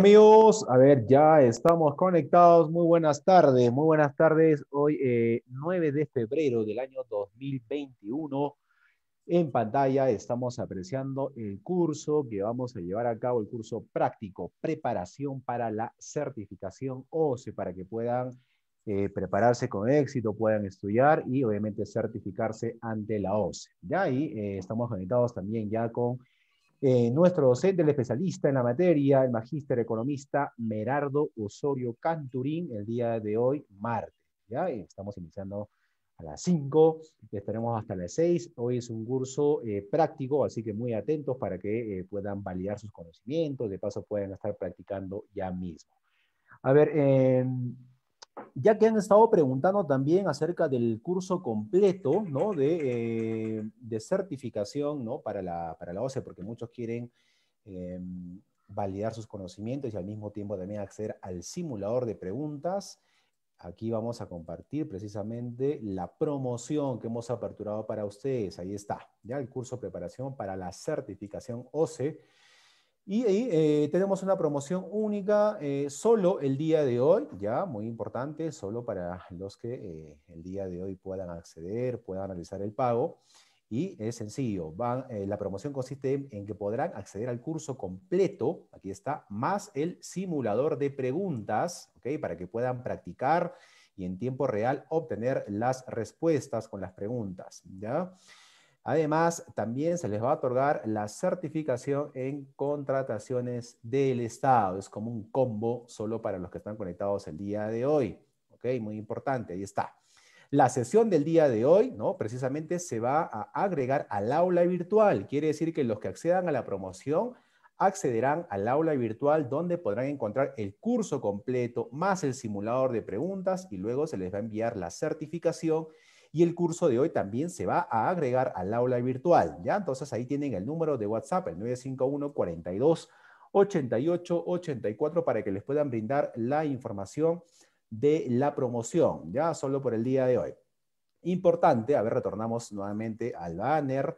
amigos, a ver, ya estamos conectados. Muy buenas tardes, muy buenas tardes. Hoy, 9 eh, de febrero del año 2021. En pantalla estamos apreciando el curso que vamos a llevar a cabo, el curso práctico, preparación para la certificación OCE, para que puedan eh, prepararse con éxito, puedan estudiar y obviamente certificarse ante la OCE. Ya ahí eh, estamos conectados también ya con eh, nuestro docente, el especialista en la materia, el magíster economista Merardo Osorio Canturín, el día de hoy, martes. ¿ya? Eh, estamos iniciando a las 5, estaremos hasta las 6. Hoy es un curso eh, práctico, así que muy atentos para que puedan validar sus conocimientos, de paso puedan estar practicando ya mismo. A ver, em, ya que han estado preguntando también acerca del curso completo eh, de, certificación para, la, para OCE, porque muchos quieren em, validar sus conocimientos y al mismo tiempo también acceder al simulador de preguntas. Aquí vamos a compartir precisamente la promoción que hemos aperturado para ustedes. Ahí está, ya el curso de preparación para la certificación OCE y ahí eh, tenemos una promoción única eh, solo el día de hoy, ya, muy importante, solo para los que eh, el día de hoy puedan acceder, puedan realizar el pago. Y es sencillo, la promoción consiste en, que podrán acceder al curso completo, aquí está, más el simulador de preguntas, ¿ok? Para que puedan practicar y en tiempo real obtener las respuestas con las preguntas, ¿ya? Además, también se les va a otorgar la certificación en contrataciones del Estado. Es como un combo solo para los que están conectados el día de hoy. Muy importante, ahí está. La sesión del día de hoy, ¿no? Precisamente se va a agregar al aula virtual. Quiere decir que los que accedan a la promoción accederán al aula virtual donde podrán encontrar el curso completo más el simulador de preguntas y luego se les va a enviar la certificación y el curso de hoy también se va a agregar al aula virtual, ¿ya? Entonces ahí tienen el número de WhatsApp, el 951 42 88 84 para que les puedan brindar la información de la promoción, ya solo por el día de hoy. Importante, a ver, retornamos nuevamente al banner,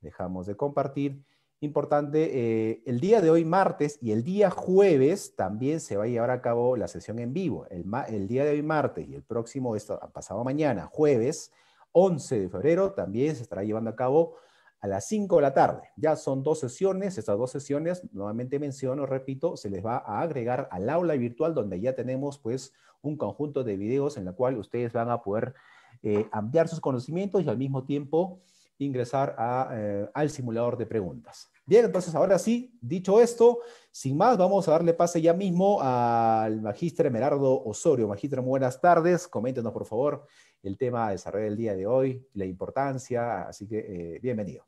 dejamos de compartir importante, eh, el día de hoy martes y el día jueves también se va a llevar a cabo la sesión en vivo. El, día de hoy martes y el próximo, pasado mañana, jueves 11 de febrero, también se estará llevando a cabo a las 5 de la tarde. Ya son dos sesiones, estas dos sesiones, nuevamente menciono, repito, se les va a agregar al aula virtual donde ya tenemos pues un conjunto de videos en la cual ustedes van a poder eh, ampliar sus conocimientos y al mismo tiempo ingresar eh, al simulador de preguntas. Bien, entonces ahora sí, dicho esto, sin más, vamos a darle pase ya mismo al magíster Merardo Osorio. Magíster, buenas tardes. Coméntenos, por favor, el tema de desarrollo del día de hoy, la importancia. Así que, eh, bienvenido.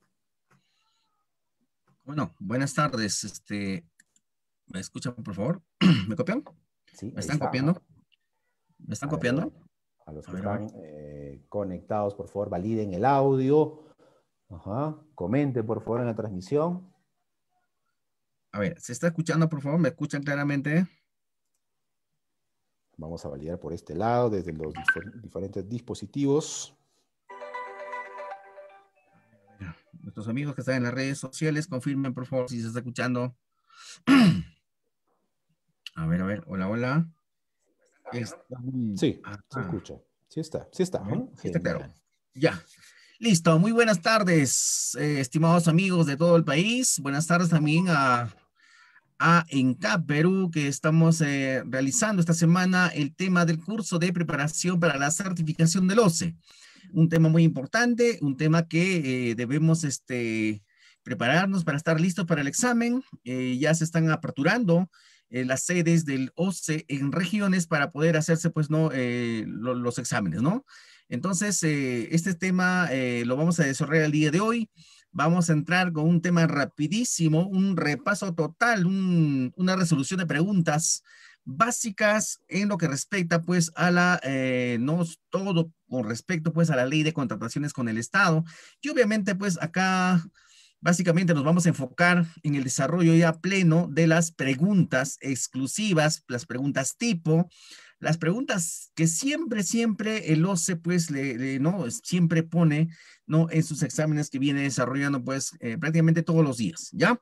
Bueno, buenas tardes. Este, ¿Me escuchan, por favor? ¿Me copian? Sí, ¿Me están copiando? ¿Me están copiando? a los que están eh, conectados, por favor, validen el audio. Ajá. Comente, por favor, en la transmisión. A ver, ¿se está escuchando, por favor? ¿Me escuchan claramente? Vamos a validar por este lado, desde los diferentes dispositivos. Nuestros amigos que están en las redes sociales, confirmen, por favor, si se está escuchando. A ver, a ver, hola, hola. Sí, se escucha. Sí está, sí está. Sí está claro. Ya. Listo, muy buenas tardes, eh, estimados amigos de todo el país. Buenas tardes también a, a Perú, que estamos eh, realizando esta semana el tema del curso de preparación para la certificación del OCE. Un tema muy importante, un tema que eh, debemos este, prepararnos para estar listos para el examen. ya se están aperturando las sedes del OCE en regiones para poder hacerse pues, ¿no? los exámenes, ¿no? Entonces, eh, este tema eh, lo vamos a desarrollar el día de hoy. Vamos a entrar con un tema rapidísimo, un repaso total, una resolución de preguntas básicas en lo que respecta pues a la, eh, no todo con respecto pues a la ley de contrataciones con el Estado. Y obviamente pues acá básicamente nos vamos a enfocar en el desarrollo ya pleno de las preguntas exclusivas, las preguntas tipo, las preguntas que siempre, siempre el OCE, pues, le, ¿no? Siempre pone, ¿no? En sus exámenes que viene desarrollando, pues, eh, prácticamente todos los días, ¿ya?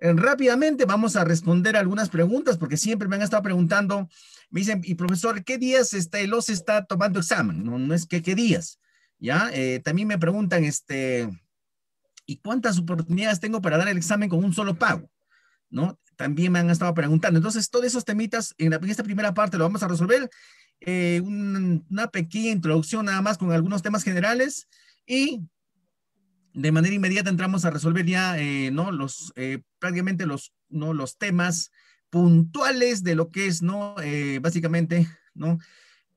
Eh, rápidamente vamos a responder algunas preguntas porque siempre me han estado preguntando, me dicen, y profesor, ¿qué días está, el OCE está tomando examen? No, no es que qué días, ¿ya? Eh, también me preguntan, este, ¿y cuántas oportunidades tengo para dar el examen con un solo pago? ¿no? También me han estado preguntando. Entonces, todos esos temitas en, la, esta primera parte lo vamos a resolver. Eh, una pequeña introducción nada más con algunos temas generales y de manera inmediata entramos a resolver ya, eh, ¿no? Los, eh, prácticamente los, ¿no? los temas puntuales de lo que es, ¿no? básicamente, ¿no?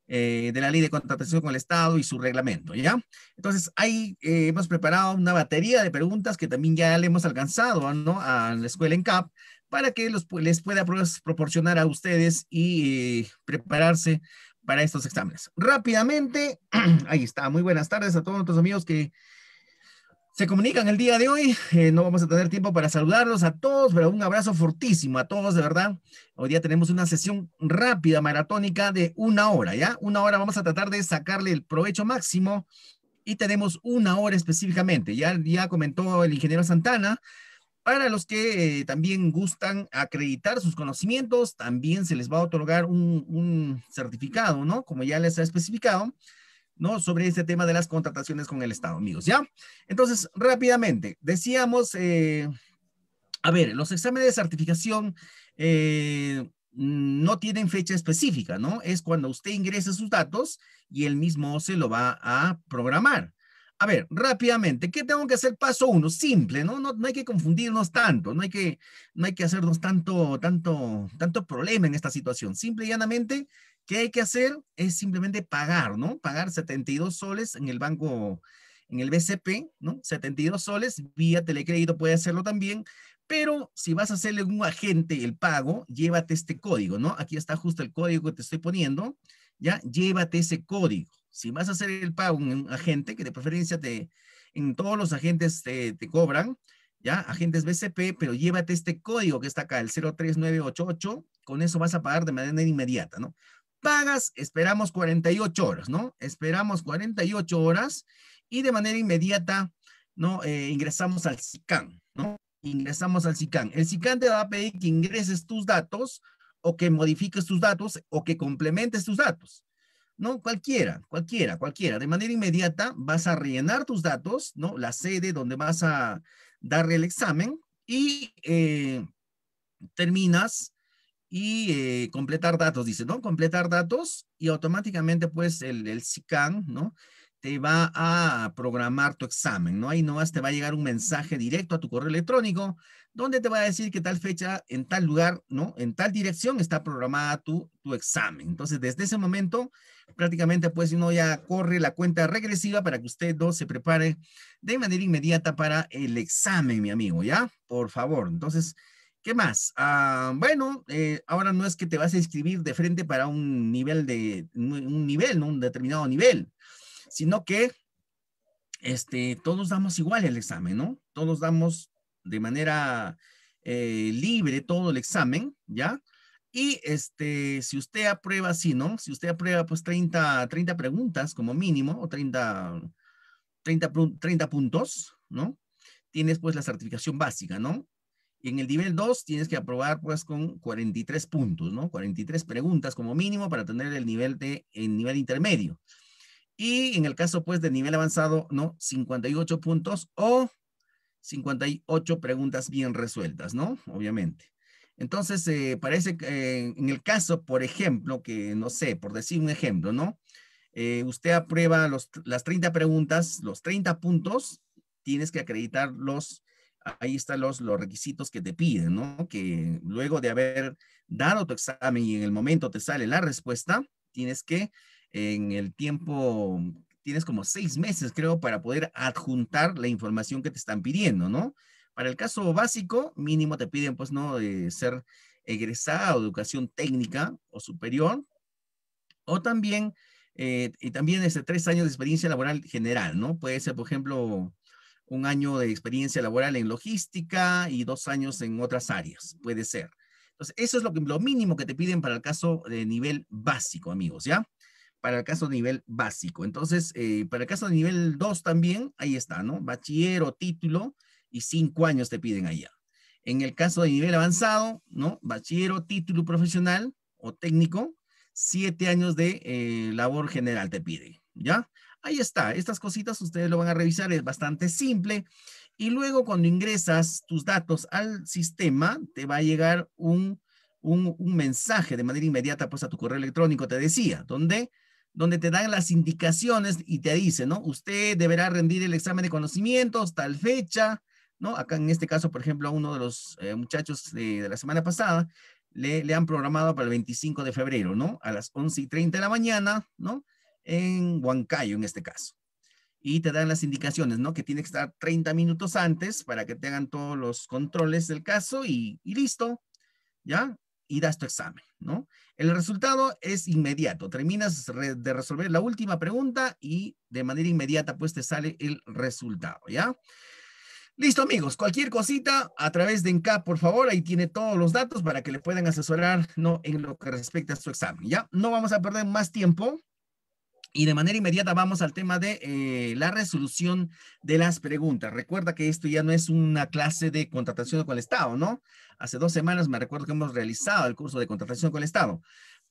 Eh, de la Ley de Contratación con el Estado y su reglamento, ¿ya? Entonces, ahí eh, hemos preparado una batería de preguntas que también ya le hemos alcanzado ¿no? a la escuela en CAP para que los, les pueda proporcionar a ustedes y eh, prepararse para estos exámenes. Rápidamente, ahí está, muy buenas tardes a todos nuestros amigos que se comunican el día de hoy. Eh, no vamos a tener tiempo para saludarlos a todos, pero un abrazo fortísimo a todos, de verdad. Hoy día tenemos una sesión rápida, maratónica de una hora, ¿ya? Una hora vamos a tratar de sacarle el provecho máximo y tenemos una hora específicamente. Ya, ya comentó el ingeniero Santana. Para los que eh, también gustan acreditar sus conocimientos, también se les va a otorgar un, un certificado, ¿no? Como ya les ha especificado ¿no? Sobre este tema de las contrataciones con el Estado, amigos, ¿ya? Entonces, rápidamente, decíamos, eh, a ver, los exámenes de certificación eh, no tienen fecha específica, ¿no? Es cuando usted ingrese sus datos y el mismo se lo va a programar. A ver, rápidamente, ¿qué tengo que hacer? Paso uno, simple, ¿no? No, hay que confundirnos tanto, no hay que, no hay que hacernos tanto, tanto, tanto problema en esta situación. Simple y llanamente, ¿Qué hay que hacer? Es simplemente pagar, ¿no? Pagar 72 soles en el banco, en el BCP, ¿no? 72 soles vía telecrédito puede hacerlo también, pero si vas a hacerle un agente el pago, llévate este código, ¿no? Aquí está justo el código que te estoy poniendo, ¿ya? Llévate ese código. Si vas a hacer el pago en un agente, que de preferencia te, en todos los agentes te cobran, ¿ya? Agentes BCP, pero llévate este código que está acá, el 03988, con eso vas a pagar de manera inmediata, ¿no? pagas, esperamos 48 horas, ¿no? Esperamos 48 horas y de manera inmediata, ¿no? Eh, ingresamos al SICAN, ¿no? Ingresamos al SICAN. El SICAN te va a pedir que ingreses tus datos o que modifiques tus datos o que complementes tus datos. No, cualquiera, cualquiera, cualquiera. De manera inmediata vas a rellenar tus datos, ¿no? La sede donde vas a darle el examen y eh, terminas y eh, completar datos, dice, ¿no? Completar datos y automáticamente pues el, el SICAN, ¿no? Te va a programar tu examen, ¿no? Ahí nomás te va a llegar un mensaje directo a tu correo electrónico donde te va a decir que tal fecha, en tal lugar, ¿no? En tal dirección está programada tu, tu examen. Entonces, desde ese momento, prácticamente pues uno ya corre la cuenta regresiva para que usted dos se prepare de manera inmediata para el examen, mi amigo, ¿ya? Por favor. Entonces, ¿Qué más? Ah, bueno, eh, ahora no es que te vas a inscribir de frente para un nivel de, un nivel, ¿no? un determinado nivel, sino que este, todos damos igual el examen, ¿no? Todos damos de manera eh, libre todo el examen, ¿ya? Y este, si usted aprueba sí, ¿no? Si usted aprueba pues 30, preguntas como mínimo, o 30, 30, 30 puntos, ¿no? Tienes pues la certificación básica, ¿no? Y en el nivel 2 tienes que aprobar pues con 43 puntos, ¿no? 43 preguntas como mínimo para tener el nivel de nivel intermedio. Y en el caso pues de nivel avanzado, ¿no? 58 puntos o 58 preguntas bien resueltas, ¿no? Obviamente. Entonces, eh, parece que eh, en el caso, por ejemplo, que no sé, por decir un ejemplo, ¿no? Eh, usted aprueba las 30 preguntas, los 30 puntos, tienes que acreditar los ahí están los, los requisitos que te piden, ¿no? Que luego de haber dado tu examen y en el momento te sale la respuesta, tienes que en el tiempo, tienes como seis meses, creo, para poder adjuntar la información que te están pidiendo, ¿no? Para el caso básico, mínimo te piden, pues, ¿no? De eh, ser o educación técnica o superior, o también, eh, y también ese tres años de experiencia laboral general, ¿no? Puede ser, por ejemplo, un año de experiencia laboral en logística y dos años en otras áreas, puede ser. Entonces, eso es lo, que, lo mínimo que te piden para el caso de nivel básico, amigos, ¿ya? Para el caso de nivel básico. Entonces, eh, para el caso de nivel 2 también, ahí está, ¿no? Bachiller o título y cinco años te piden allá. En el caso de nivel avanzado, ¿no? Bachiller o título profesional o técnico, siete años de eh, labor general te piden, ¿ya? Ahí está, estas cositas ustedes lo van a revisar, es bastante simple. Y luego cuando ingresas tus datos al sistema, te va a llegar un, mensaje de manera inmediata pues a tu correo electrónico, te decía, donde donde te dan las indicaciones y te dice, ¿no? Usted deberá rendir el examen de conocimientos tal fecha, ¿no? Acá en este caso, por ejemplo, a uno de los eh, muchachos de, la semana pasada le, le, han programado para el 25 de febrero, ¿no? A las 11 y 30 de la mañana, ¿no? en Huancayo en este caso. Y te dan las indicaciones, ¿no? Que tiene que estar 30 minutos antes para que tengan todos los controles del caso y, y listo, ¿ya? Y das tu examen, ¿no? El resultado es inmediato. Terminas de resolver la última pregunta y de manera inmediata pues te sale el resultado, ¿ya? Listo, amigos. Cualquier cosita a través de ENCAP, por favor, ahí tiene todos los datos para que le puedan asesorar ¿no? en lo que respecta a su examen. Ya no vamos a perder más tiempo. Y de manera inmediata vamos al tema de eh, la resolución de las preguntas. Recuerda que esto ya no es una clase de contratación con el Estado, ¿no? Hace dos semanas me recuerdo que hemos realizado el curso de contratación con el Estado.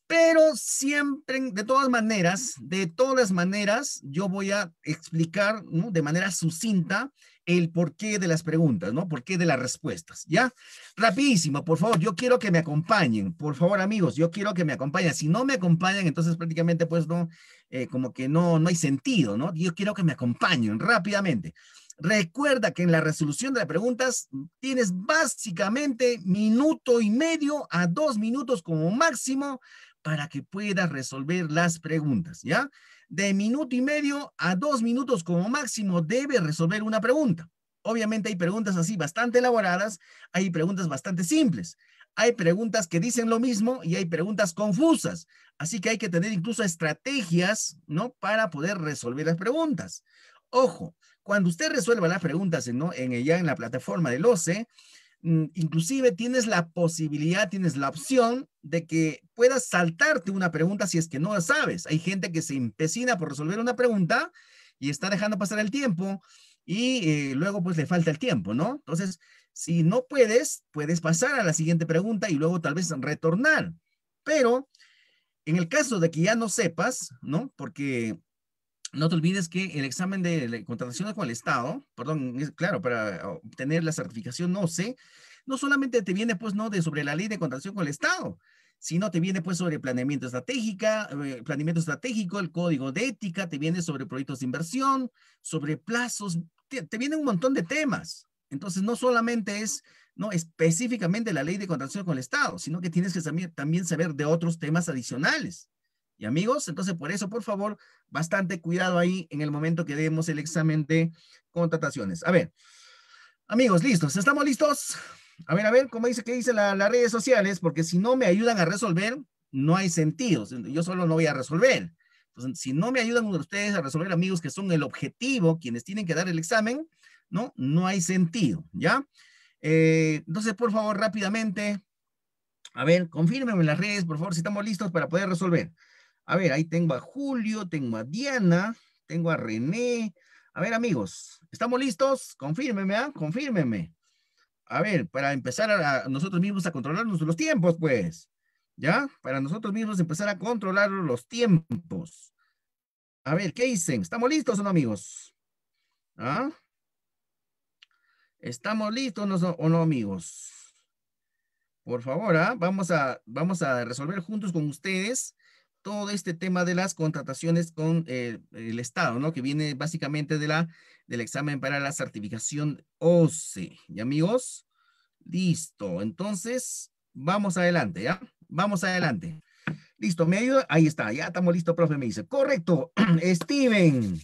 Pero siempre, de todas maneras, de todas maneras, yo voy a explicar de manera sucinta el porqué de las preguntas, ¿no? ¿Por qué de las respuestas, ¿ya? Rapidísimo, por favor, yo quiero que me acompañen, por favor, amigos, yo quiero que me acompañen. Si no me acompañan, entonces prácticamente pues no, eh, como que no, no hay sentido, ¿no? Yo quiero que me acompañen rápidamente. Recuerda que en la resolución de las preguntas tienes básicamente minuto y medio a dos minutos como máximo para que puedas resolver las preguntas, ¿ya? De minuto y medio a dos minutos como máximo debe resolver una pregunta. Obviamente hay preguntas así bastante elaboradas, hay preguntas bastante simples hay preguntas que dicen lo mismo y hay preguntas confusas. Así que hay que tener incluso estrategias, ¿no? Para poder resolver las preguntas. Ojo, cuando usted resuelva las preguntas ¿no? en ella, en la plataforma del OCE, mm, inclusive tienes la posibilidad, tienes la opción de que puedas saltarte una pregunta si es que no la sabes. Hay gente que se empecina por resolver una pregunta y está dejando pasar el tiempo y eh, luego pues le falta el tiempo, ¿no? Entonces, si no puedes, puedes pasar a la siguiente pregunta y luego tal vez retornar. Pero en el caso de que ya no sepas, ¿no? Porque no te olvides que el examen de contratación con el Estado, perdón, es claro, para obtener la certificación no sé, no solamente te viene pues no de sobre la ley de contratación con el Estado, sino te viene pues sobre planeamiento estratégica, eh, planeamiento estratégico, el código de ética, te viene sobre proyectos de inversión, sobre plazos, te, te viene un montón de temas. Entonces, no solamente es no específicamente la ley de contratación con el Estado, sino que tienes que también, saber de otros temas adicionales. Y amigos, entonces por eso, por favor, bastante cuidado ahí en el momento que demos el examen de contrataciones. A ver, amigos, listos, ¿estamos listos? A ver, a ver, como dice, que dice las redes sociales? Porque si no me ayudan a resolver, no hay sentido. Yo solo no voy a resolver. Entonces, si no me ayudan ustedes a resolver, amigos, que son el objetivo, quienes tienen que dar el examen, ¿no? No hay sentido, ¿ya? Eh, entonces, por favor, rápidamente, a ver, confírmeme en las redes, por favor, si estamos listos para poder resolver. A ver, ahí tengo a Julio, tengo a Diana, tengo a René. A ver, amigos, ¿estamos listos? Confírmenme, ¿ah? Confírmeme. A ver, para empezar a, nosotros mismos a controlarnos los tiempos, pues. ¿Ya? Para nosotros mismos empezar a controlar los tiempos. A ver, ¿qué dicen? ¿Estamos listos o no, amigos? ¿Ah? ¿Estamos listos no, o no, amigos? Por favor, ¿ah? vamos, a, resolver juntos con ustedes todo este tema de las contrataciones con eh, el Estado, ¿no? Que viene básicamente del examen para la certificación OCE. ¿Y amigos? Listo. Entonces, vamos adelante, ¿ya? ¿ah? Vamos adelante. Listo, ¿me ayuda? Ahí está, ya estamos listos, profe, me dice. Correcto, Steven.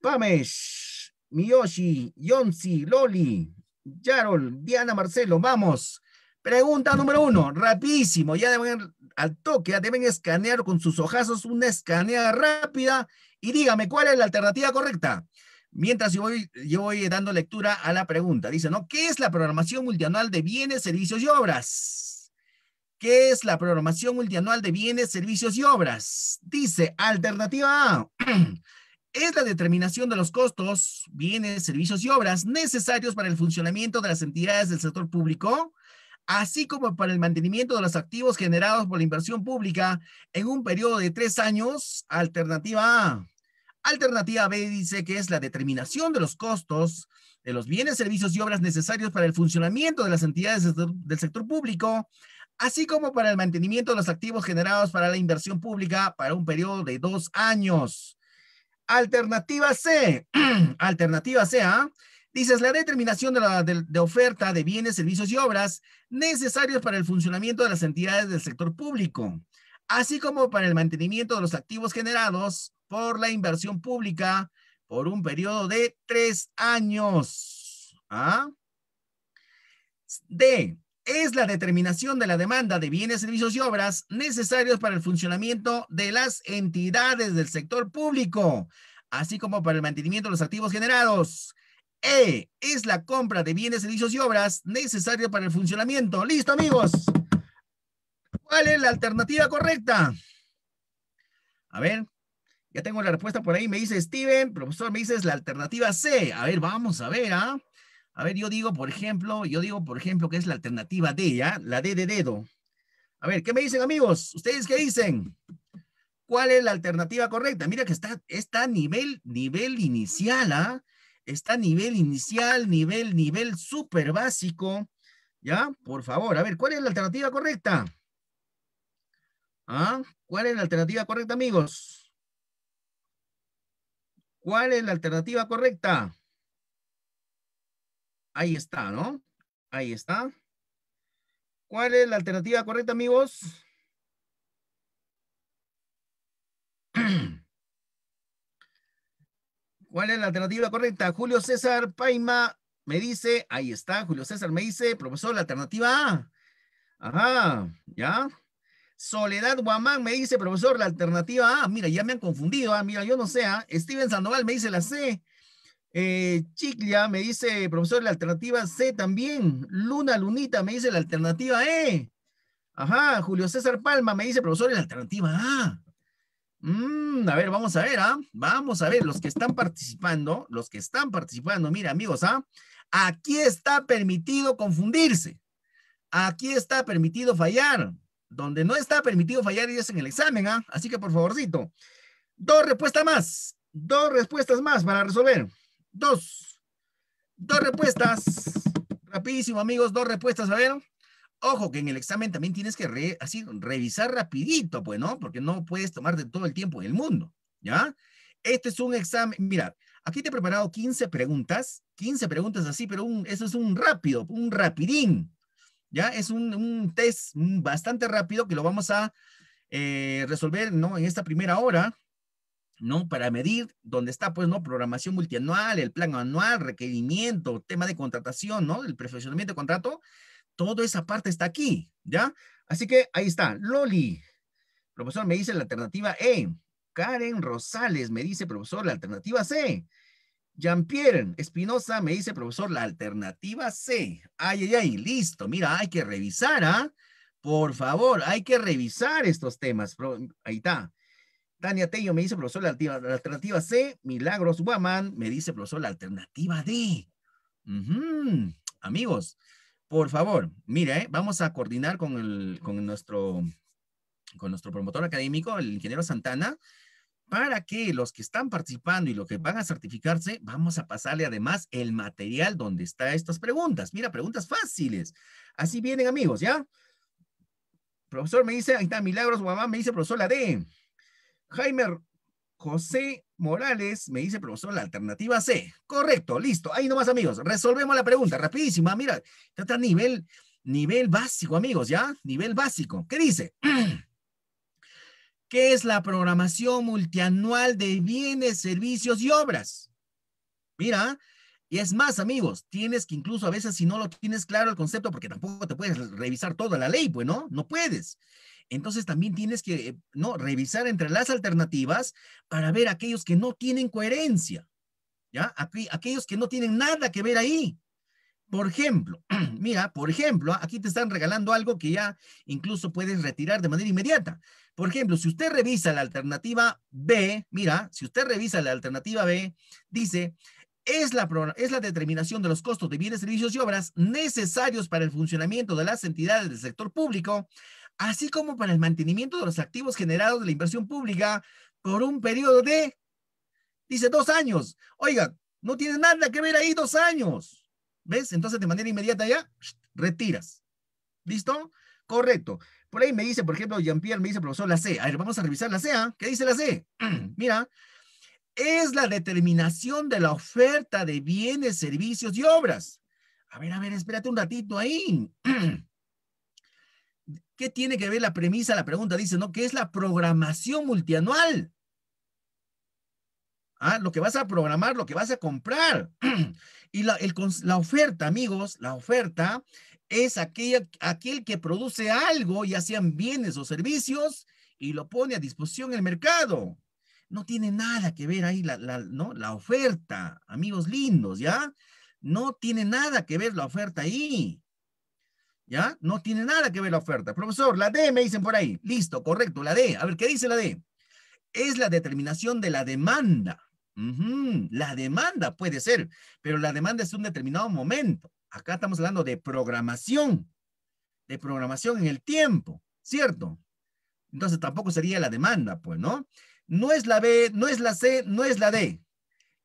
Pamesh. Miyoshi, Yonzi, Loli, Yarol, Diana, Marcelo, vamos. Pregunta número uno, rapidísimo, ya deben al toque, ya deben escanear con sus ojazos una escaneada rápida y dígame cuál es la alternativa correcta. Mientras yo voy, yo voy dando lectura a la pregunta, dice, ¿no? ¿Qué es la programación multianual de bienes, servicios y obras? ¿Qué es la programación multianual de bienes, servicios y obras? Dice, alternativa A. es la determinación de los costos, bienes, servicios y obras necesarios para el funcionamiento de las entidades del sector público, así como para el mantenimiento de los activos generados por la inversión pública en un periodo de tres años. Alternativa A. Alternativa B dice que es la determinación de los costos de los bienes, servicios y obras necesarios para el funcionamiento de las entidades del sector público, así como para el mantenimiento de los activos generados para la inversión pública para un periodo de dos años. Alternativa C. Alternativa C, ¿ah? Dices, la determinación de, la, de, oferta de bienes, servicios y obras necesarios para el funcionamiento de las entidades del sector público, así como para el mantenimiento de los activos generados por la inversión pública por un periodo de tres años. ¿Ah? D es la determinación de la demanda de bienes, servicios y obras necesarios para el funcionamiento de las entidades del sector público, así como para el mantenimiento de los activos generados. E es la compra de bienes, servicios y obras necesarios para el funcionamiento. Listo, amigos. ¿Cuál es la alternativa correcta? A ver, ya tengo la respuesta por ahí. Me dice Steven, profesor, me dices la alternativa C. A ver, vamos a ver, ¿ah? A ver, yo digo, por ejemplo, yo digo, por ejemplo, que es la alternativa D, ¿ya? La D de dedo. A ver, ¿qué me dicen, amigos? ¿Ustedes qué dicen? ¿Cuál es la alternativa correcta? Mira que está, está a nivel, nivel inicial, ¿ah? Está a nivel inicial, nivel, nivel súper básico. ¿Ya? Por favor, a ver, ¿cuál es la alternativa correcta? ¿Ah? ¿Cuál es la alternativa correcta, amigos? ¿Cuál es la alternativa correcta? Ahí está, ¿no? Ahí está. ¿Cuál es la alternativa correcta, amigos? ¿Cuál es la alternativa correcta? Julio César Paima me dice, ahí está, Julio César me dice, profesor, la alternativa A. Ajá, ¿ya? Soledad Guamán me dice, profesor, la alternativa A. Mira, ya me han confundido. Ah, mira, yo no sé. Ah. Steven Sandoval me dice la C. Eh, Chiclia me dice, profesor, la alternativa C también. Luna Lunita me dice la alternativa E. Ajá, Julio César Palma me dice, profesor, la alternativa A. Mm, a ver, vamos a ver, ¿ah? Vamos a ver, los que están participando, los que están participando, mira, amigos, ¿ah? Aquí está permitido confundirse. Aquí está permitido fallar. Donde no está permitido fallar es en el examen, ¿ah? Así que por favorcito. Dos respuestas más. Dos respuestas más para resolver. Dos. Dos respuestas. Rapidísimo, amigos. Dos respuestas. A ver. Ojo que en el examen también tienes que así, revisar rapidito, pues, ¿no? Porque no puedes de todo el tiempo en el mundo, ¿ya? Este es un examen, mira, aquí te he preparado 15 preguntas, 15 preguntas así, pero eso es un rápido, un rapidín, ¿ya? Es un, test bastante rápido que lo vamos a eh, resolver, ¿no? En esta primera hora, ¿no? Para medir dónde está, pues, ¿no? Programación multianual, el plan anual, requerimiento, tema de contratación, ¿no? El perfeccionamiento de contrato, toda esa parte está aquí, ¿ya? Así que ahí está, Loli, profesor, me dice la alternativa E. Karen Rosales me dice, profesor, la alternativa C. Jean-Pierre Espinosa me dice, profesor, la alternativa C. Ay, ay, ay, listo. Mira, hay que revisar, ¿ah? Por favor, hay que revisar estos temas. Ahí está. Tania Tello me dice, profesor, la alternativa, C. Milagros Guaman me dice, profesor, la alternativa D. Amigos, por favor, mire, eh, vamos a coordinar con, el, con, nuestro, con nuestro promotor académico, el ingeniero Santana, para que los que están participando y los que van a certificarse, vamos a pasarle además el material donde están estas preguntas. Mira, preguntas fáciles. Así vienen, amigos, ¿ya? Profesor me dice, ahí está Milagros Guamán, me dice, profesor, la D. Jaime José Morales me dice, profesor, la alternativa C. Correcto, listo. Ahí nomás, amigos. Resolvemos la pregunta, rapidísima. Mira, trata nivel, nivel básico, amigos, ¿ya? Nivel básico. ¿Qué dice? ¿Qué es la programación multianual de bienes, servicios y obras? Mira, y es más, amigos, tienes que incluso a veces si no lo tienes claro el concepto, porque tampoco te puedes revisar toda la ley, pues no, no puedes. Entonces también tienes que eh, no revisar entre las alternativas para ver aquellos que no tienen coherencia, ¿ya? Aquí, aquellos que no tienen nada que ver ahí. Por ejemplo, mira, por ejemplo, aquí te están regalando algo que ya incluso puedes retirar de manera inmediata. Por ejemplo, si usted revisa la alternativa B, mira, si usted revisa la alternativa B, dice, es la, es la determinación de los costos de bienes, servicios y obras necesarios para el funcionamiento de las entidades del sector público así como para el mantenimiento de los activos generados de la inversión pública por un periodo de, dice, dos años. Oiga, no tiene nada que ver ahí dos años. ¿Ves? Entonces de manera inmediata ya retiras. ¿Listo? Correcto. Por ahí me dice, por ejemplo, Jean-Pierre me dice, profesor, la C. A ver, vamos a revisar la C. ¿ah? ¿Qué dice la C? Mira, es la determinación de la oferta de bienes, servicios y obras. A ver, a ver, espérate un ratito ahí. ¿qué tiene que ver la premisa? La pregunta dice, ¿no? ¿Qué es la programación multianual? Ah, lo que vas a programar, lo que vas a comprar. y la, oferta, amigos, la oferta es aquella, aquel que produce algo, y hacían bienes o servicios, y lo pone a disposición el mercado. No tiene nada que ver ahí ¿no? la oferta, amigos lindos, ¿ya? No tiene nada que ver la oferta ahí. ¿Ya? No tiene nada que ver la oferta. Profesor, la D me dicen por ahí. Listo, correcto, la D. A ver, ¿qué dice la D? Es la determinación de la demanda. La demanda puede ser, pero la demanda es un determinado momento. Acá estamos hablando de programación, de programación en el tiempo, ¿cierto? Entonces tampoco sería la demanda, pues, ¿no? No es la B, no es la C, no es la D.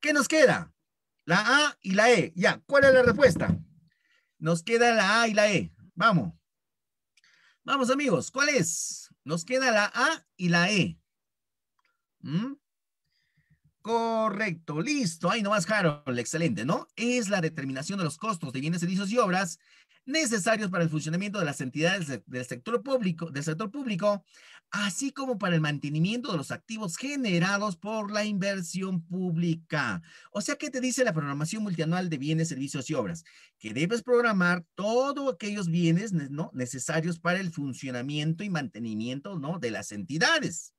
¿Qué nos queda? La A y la E. Ya, ¿cuál es la respuesta? Nos queda la A y la E. Vamos. Vamos, amigos. ¿Cuál es? Nos queda la A y la E. ¿Mm? Correcto, listo. Ahí más, Harold. Excelente, ¿no? Es la determinación de los costos de bienes, servicios y obras necesarios para el funcionamiento de las entidades del sector público, del sector público así como para el mantenimiento de los activos generados por la inversión pública. O sea, ¿qué te dice la programación multianual de bienes, servicios y obras? Que debes programar todos aquellos bienes ¿no? necesarios para el funcionamiento y mantenimiento ¿no? de las entidades.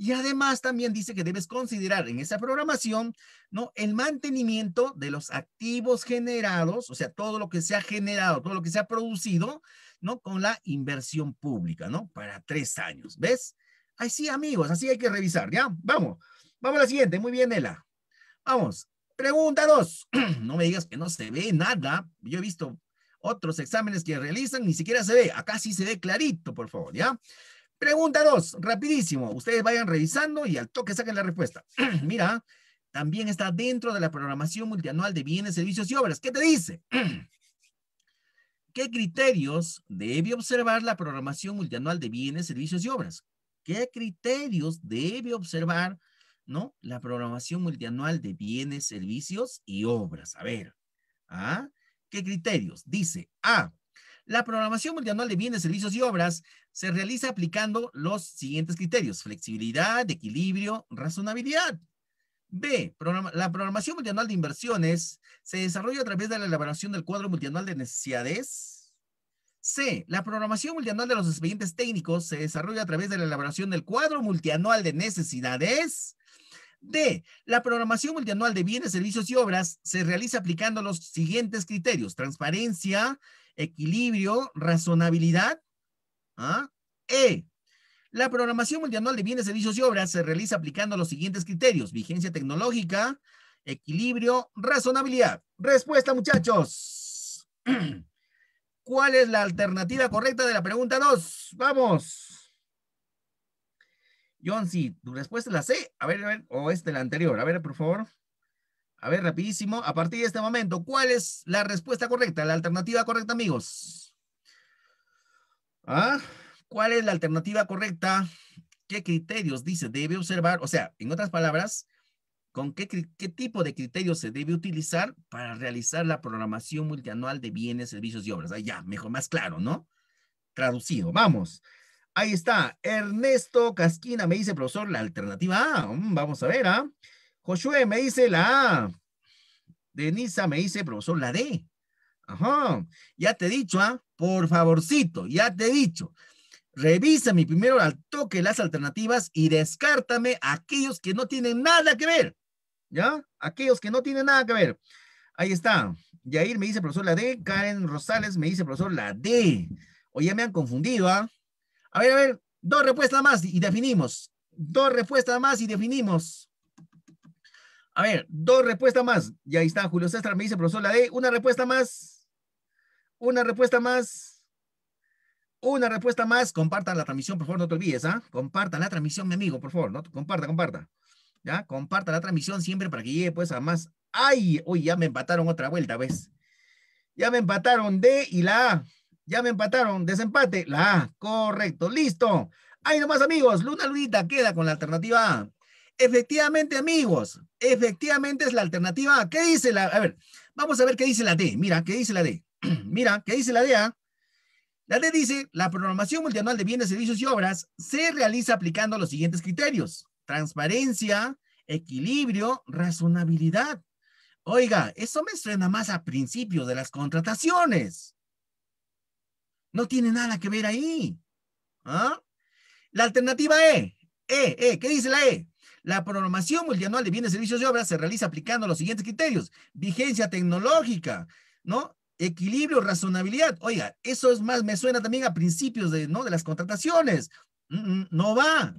Y además también dice que debes considerar en esa programación, ¿no? El mantenimiento de los activos generados, o sea, todo lo que se ha generado, todo lo que se ha producido, ¿no? Con la inversión pública, ¿no? Para tres años, ¿ves? Así, amigos, así hay que revisar, ¿ya? Vamos, vamos a la siguiente. Muy bien, Ela. Vamos, pregunta dos. No me digas que no se ve nada. Yo he visto otros exámenes que realizan, ni siquiera se ve. Acá sí se ve clarito, por favor, ¿ya? Pregunta dos, rapidísimo. Ustedes vayan revisando y al toque saquen la respuesta. Mira, también está dentro de la programación multianual de bienes, servicios y obras. ¿Qué te dice? ¿Qué criterios debe observar la programación multianual de bienes, servicios y obras? ¿Qué criterios debe observar, no? La programación multianual de bienes, servicios y obras. A ver, ¿ah? ¿qué criterios? Dice, A, la programación multianual de bienes, servicios y obras se realiza aplicando los siguientes criterios. Flexibilidad, equilibrio, razonabilidad. B. la programación multianual de inversiones se desarrolla a través de la elaboración del cuadro multianual de necesidades. C. La programación multianual de los expedientes técnicos se desarrolla a través de la elaboración del cuadro multianual de necesidades. D. La programación multianual de bienes, servicios y obras se realiza aplicando los siguientes criterios. Transparencia, equilibrio, razonabilidad. ¿ah? E. La programación multianual de bienes, servicios y obras se realiza aplicando los siguientes criterios. Vigencia tecnológica, equilibrio, razonabilidad. Respuesta, muchachos. ¿Cuál es la alternativa correcta de la pregunta 2? Vamos. John, sí, tu respuesta la sé. A ver, a ver, o es la anterior. A ver, por favor. A ver, rapidísimo. A partir de este momento, ¿cuál es la respuesta correcta? La alternativa correcta, amigos. ¿Ah? ¿Cuál es la alternativa correcta? ¿Qué criterios dice debe observar? O sea, en otras palabras, ¿con qué, tipo de criterios se debe utilizar para realizar la programación multianual de bienes, servicios y obras? Ah, ya, mejor, más claro, ¿no? Traducido. Vamos. Ahí está. Ernesto Casquina me dice, profesor, la alternativa A. Mm, vamos a ver, ¿ah? Josué me dice la A. Denisa me dice, profesor, la D. Ajá. Ya te he dicho, ¿ah? Por favorcito, ya te he dicho. revisa mi primero al toque las alternativas y descártame aquellos que no tienen nada que ver. ¿Ya? Aquellos que no tienen nada que ver. Ahí está. Yair me dice, profesor, la D. Karen Rosales me dice, profesor, la D. O ya me han confundido, ¿ah? A ver, a ver, dos respuestas más y definimos. Dos respuestas más y definimos. A ver, dos respuestas más. Y ahí está, Julio César me dice, profesor, la D. Una respuesta más. Una respuesta más. Una respuesta más. Compartan la transmisión, por favor, no te olvides, ¿ah? Compartan la transmisión, mi amigo, por favor. ¿no? Comparta, comparta. ¿Ya? Comparta la transmisión siempre para que llegue, pues, a más. ¡Ay! Uy, ya me empataron otra vuelta, ¿ves? Ya me empataron D y la A. Ya me empataron. Desempate. La A. Correcto. Listo. Ahí nomás, amigos. Luna Lunita queda con la alternativa A. Efectivamente, amigos. Efectivamente es la alternativa A. ¿Qué dice la? A ver, vamos a ver qué dice la D. Mira, ¿qué dice la D? Mira, ¿qué dice la D? Ah? La D dice, la programación multianual de bienes, servicios y obras se realiza aplicando los siguientes criterios. Transparencia, equilibrio, razonabilidad. Oiga, eso me estrena más a principios de las contrataciones. No tiene nada que ver ahí. ¿Ah? La alternativa E, E, E, ¿qué dice la E? La programación multianual de bienes, servicios y obras se realiza aplicando los siguientes criterios. Vigencia tecnológica, ¿no? Equilibrio, razonabilidad. Oiga, eso es más, me suena también a principios de, ¿no? de las contrataciones. Mm, mm, no va.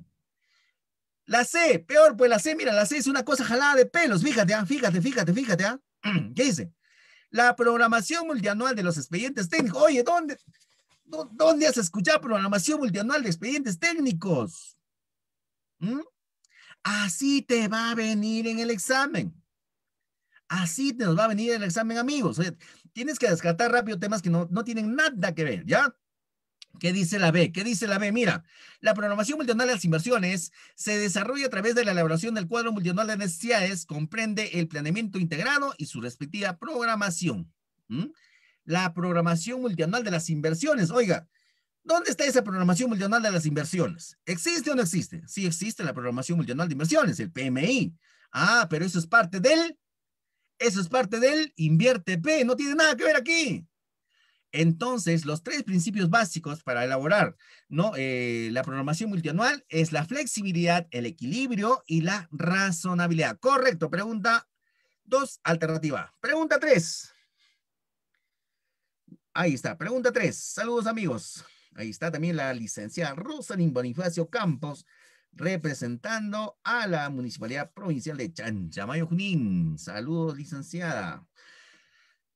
La C, peor, pues la C, mira, la C es una cosa jalada de pelos. Fíjate, ah, fíjate, fíjate, fíjate. Ah. ¿Qué dice? La programación multianual de los expedientes técnicos. Oye, ¿dónde? ¿Dónde has escuchado programación multianual de expedientes técnicos? ¿Mm? Así te va a venir en el examen. Así te nos va a venir en el examen, amigos. tienes que descartar rápido temas que no, tienen nada que ver, ¿ya? ¿Qué dice la B? ¿Qué dice la B? Mira, la programación multianual de las inversiones se desarrolla a través de la elaboración del cuadro multianual de necesidades, comprende el planeamiento integrado y su respectiva programación. ¿Mm? la programación multianual de las inversiones. Oiga, ¿dónde está esa programación multianual de las inversiones? ¿Existe o no existe? Sí existe la programación multianual de inversiones, el PMI. Ah, pero eso es parte del, eso es parte del invierte P, no tiene nada que ver aquí. Entonces, los tres principios básicos para elaborar ¿no? Eh, la programación multianual es la flexibilidad, el equilibrio y la razonabilidad. Correcto. Pregunta dos, alternativa. Pregunta tres. Ahí está. Pregunta tres, Saludos amigos. Ahí está también la licenciada Rosalind Bonifacio Campos, representando a la Municipalidad Provincial de Chanchamayo, Junín. Saludos, licenciada.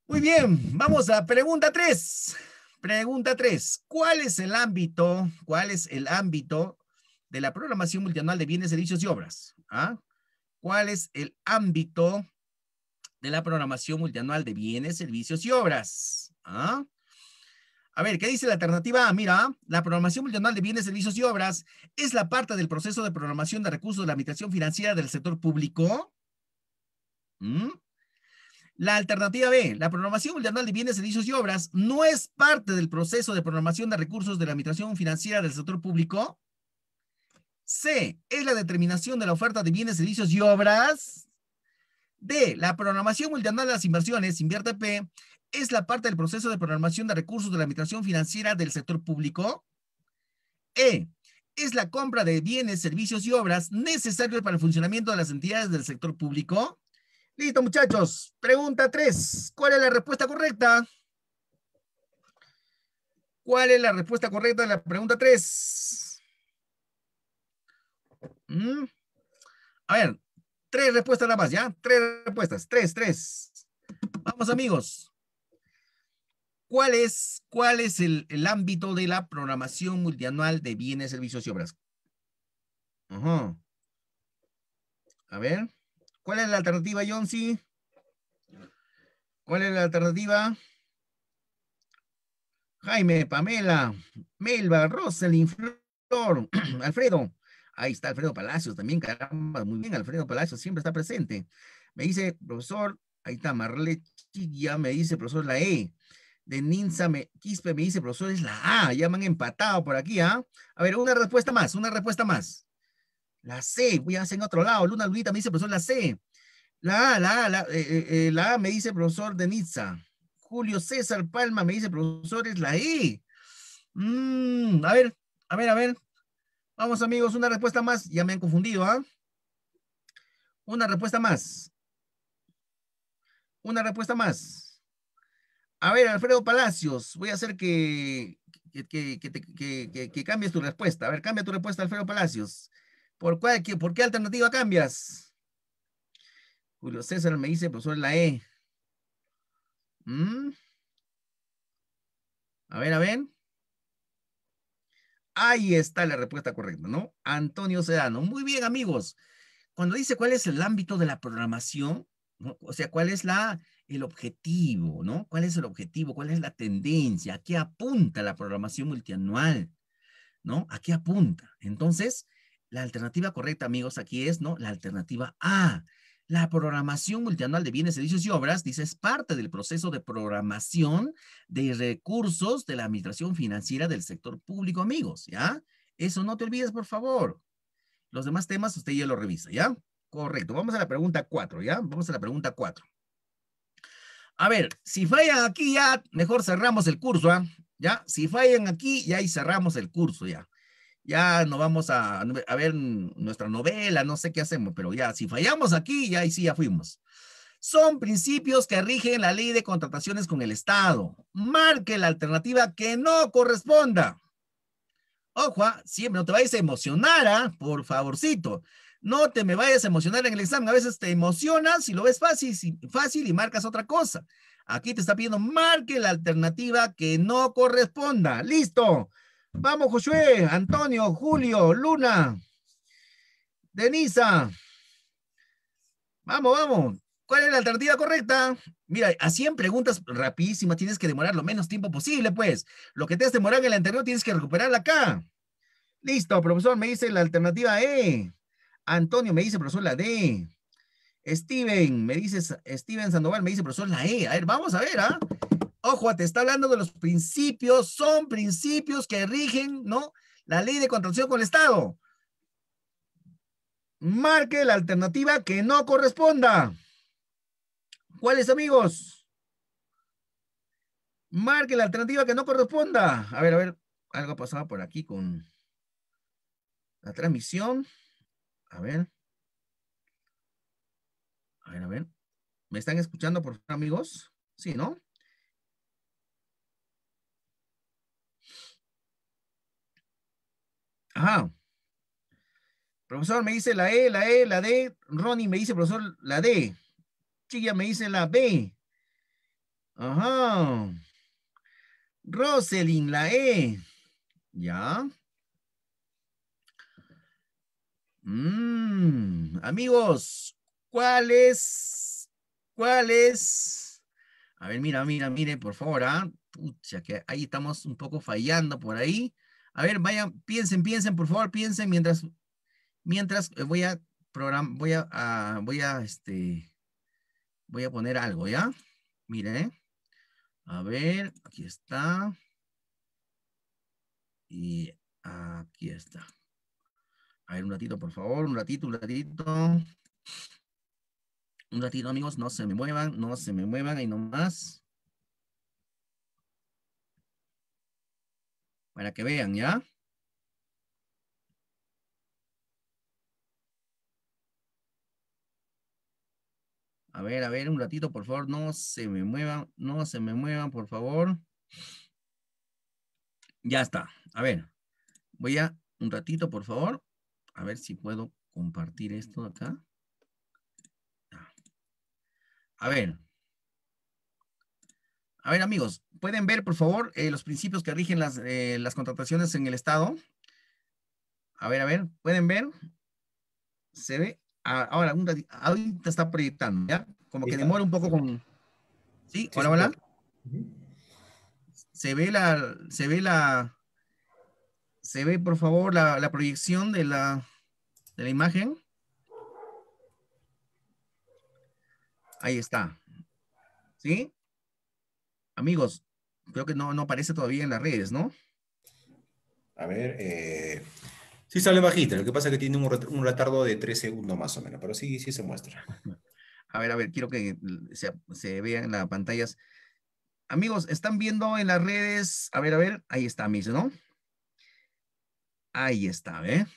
Muy bien, vamos a pregunta tres Pregunta tres, ¿Cuál es el ámbito, cuál es el ámbito de la programación multianual de bienes, servicios y obras? ¿Ah? ¿Cuál es el ámbito de la programación multianual de bienes, servicios y obras? ¿Ah? A ver, ¿qué dice la alternativa? A ah, Mira, la programación multianual de bienes, servicios y obras es la parte del proceso de programación de recursos de la administración financiera del sector público. ¿Mm? La alternativa B, la programación multianual de bienes, servicios y obras no es parte del proceso de programación de recursos de la administración financiera del sector público. C, es la determinación de la oferta de bienes, servicios y obras. D, la programación multianual de las inversiones, invierte P, es la parte del proceso de programación de recursos de la administración financiera del sector público. E, es la compra de bienes, servicios y obras necesarios para el funcionamiento de las entidades del sector público. Listo, muchachos. Pregunta 3. ¿Cuál es la respuesta correcta? ¿Cuál es la respuesta correcta de la pregunta 3? Mm. A ver, tres respuestas nada más, ¿ya? Tres respuestas. Tres, tres. Vamos, amigos. ¿Cuál es, cuál es el, ámbito de la programación multianual de bienes, servicios y obras? Ajá. A ver, ¿cuál es la alternativa, John? ¿Cuál es la alternativa? Jaime, Pamela, Melba, Rosalind, Flor, Alfredo. Ahí está Alfredo Palacios también, caramba, muy bien, Alfredo Palacios siempre está presente. Me dice, profesor, ahí está Marlechilla, me dice, profesor, la E de Ninza me, Quispe me dice, profesor, es la A, ya me han empatado por aquí, ¿ah? A ver, una respuesta más, una respuesta más. La C, voy a hacer en otro lado. Luna Lunita me dice, profesor, la C. La A, la A, eh, eh, eh, la, A me dice, profesor de Ninza. Julio César Palma me dice, profesor, es la I e". mm, a ver, a ver, a ver. Vamos, amigos, una respuesta más. Ya me han confundido, ¿ah? Una respuesta más. Una respuesta más. A ver, Alfredo Palacios, voy a hacer que, que, cambies tu respuesta. A ver, cambia tu respuesta, Alfredo Palacios. ¿Por, qué, ¿Por qué alternativa cambias? Julio César me dice, profesor, la E. ¿Mm? A ver, a ver. Ahí está la respuesta correcta, ¿no? Antonio Sedano. Muy bien, amigos. Cuando dice cuál es el ámbito de la programación, o sea, cuál es la, el objetivo, ¿no? ¿Cuál es el objetivo? ¿Cuál es la tendencia? ¿A qué apunta la programación multianual? ¿No? ¿A qué apunta? Entonces, la alternativa correcta, amigos, aquí es, ¿no? La alternativa A. La programación multianual de bienes, servicios y obras, dice, es parte del proceso de programación de recursos de la administración financiera del sector público, amigos, ¿ya? Eso no te olvides, por favor. Los demás temas usted ya lo revisa, ¿ya? Correcto. Vamos a la pregunta cuatro, ¿ya? Vamos a la pregunta cuatro. A ver, si fallan aquí ya, mejor cerramos el curso, ¿ah? ¿Ya? Si fallan aquí, ya ahí cerramos el curso, ya. Ya no vamos a, a, ver nuestra novela, no sé qué hacemos, pero ya, si fallamos aquí, ya ahí sí, ya fuimos. Son principios que rigen la ley de contrataciones con el Estado. Marque la alternativa que no corresponda. Ojo, ¿ah? siempre no te vayas a emocionar, ¿ah? por favorcito. No te me vayas a emocionar en el examen. A veces te emocionas y lo ves fácil, fácil y marcas otra cosa. Aquí te está pidiendo marque la alternativa que no corresponda. Listo. Vamos, Josué, Antonio, Julio, Luna, Denisa. Vamos, vamos. ¿Cuál es la alternativa correcta? Mira, a 100 preguntas rapidísimas tienes que demorar lo menos tiempo posible, pues. Lo que te has demorado en el anterior tienes que recuperarla acá. Listo, profesor, me dice la alternativa E. Antonio me dice, profesor, la D. Steven, me dice, Steven Sandoval me dice, profesor, la E. A ver, vamos a ver, ¿ah? Ojo, te está hablando de los principios, son principios que rigen, ¿no? La ley de contratación con el Estado. Marque la alternativa que no corresponda. ¿Cuáles, amigos? Marque la alternativa que no corresponda. A ver, a ver, algo pasado por aquí con la transmisión. A ver. A ver, a ver. ¿Me están escuchando, por favor, amigos? Sí, ¿no? Ajá. Profesor, me dice la E, la E, la D. Ronnie me dice, profesor, la D. Chilla me dice la B. Ajá. Roselyn, la E. Ya. Mmm, amigos, cuáles cuáles A ver, mira, mira, mire, por favor, ¿ah? que ahí estamos un poco fallando por ahí. A ver, vayan, piensen, piensen, por favor, piensen mientras, mientras eh, voy a program, voy a, voy a, este, voy a poner algo, ¿ya? Mire, a ver, aquí está. Y aquí está. A ver, un ratito, por favor, un ratito, un ratito. Un ratito, amigos, no se me muevan, no se me muevan, ahí nomás. Para que vean, ¿ya? A ver, a ver, un ratito, por favor, no se me muevan, no se me muevan, por favor. Ya está. A ver, voy a un ratito, por favor. A ver si puedo compartir esto acá. Ah. A ver. A ver, amigos, ¿pueden ver, por favor, eh, los principios que rigen eh, las, contrataciones en el Estado? A ver, a ver, ¿pueden ver? ¿Se ve? Ahora, un ahorita está proyectando, ¿ya? Como que demora un poco con... ¿Sí? Hola, hola. ¿Se ve la, se ve la, ¿Se ve, por favor, la, proyección de la, imagen? Ahí está. ¿Sí? Amigos, creo que no, no aparece todavía en las redes, ¿no? A ver, eh, sí sale bajita, lo que pasa es que tiene un, retardo de tres segundos más o menos, pero sí, sí se muestra. A ver, a ver, quiero que se, vea vean las pantallas. Amigos, ¿están viendo en las redes? A ver, a ver, ahí está, mis, ¿no? Ahí está, ¿ve?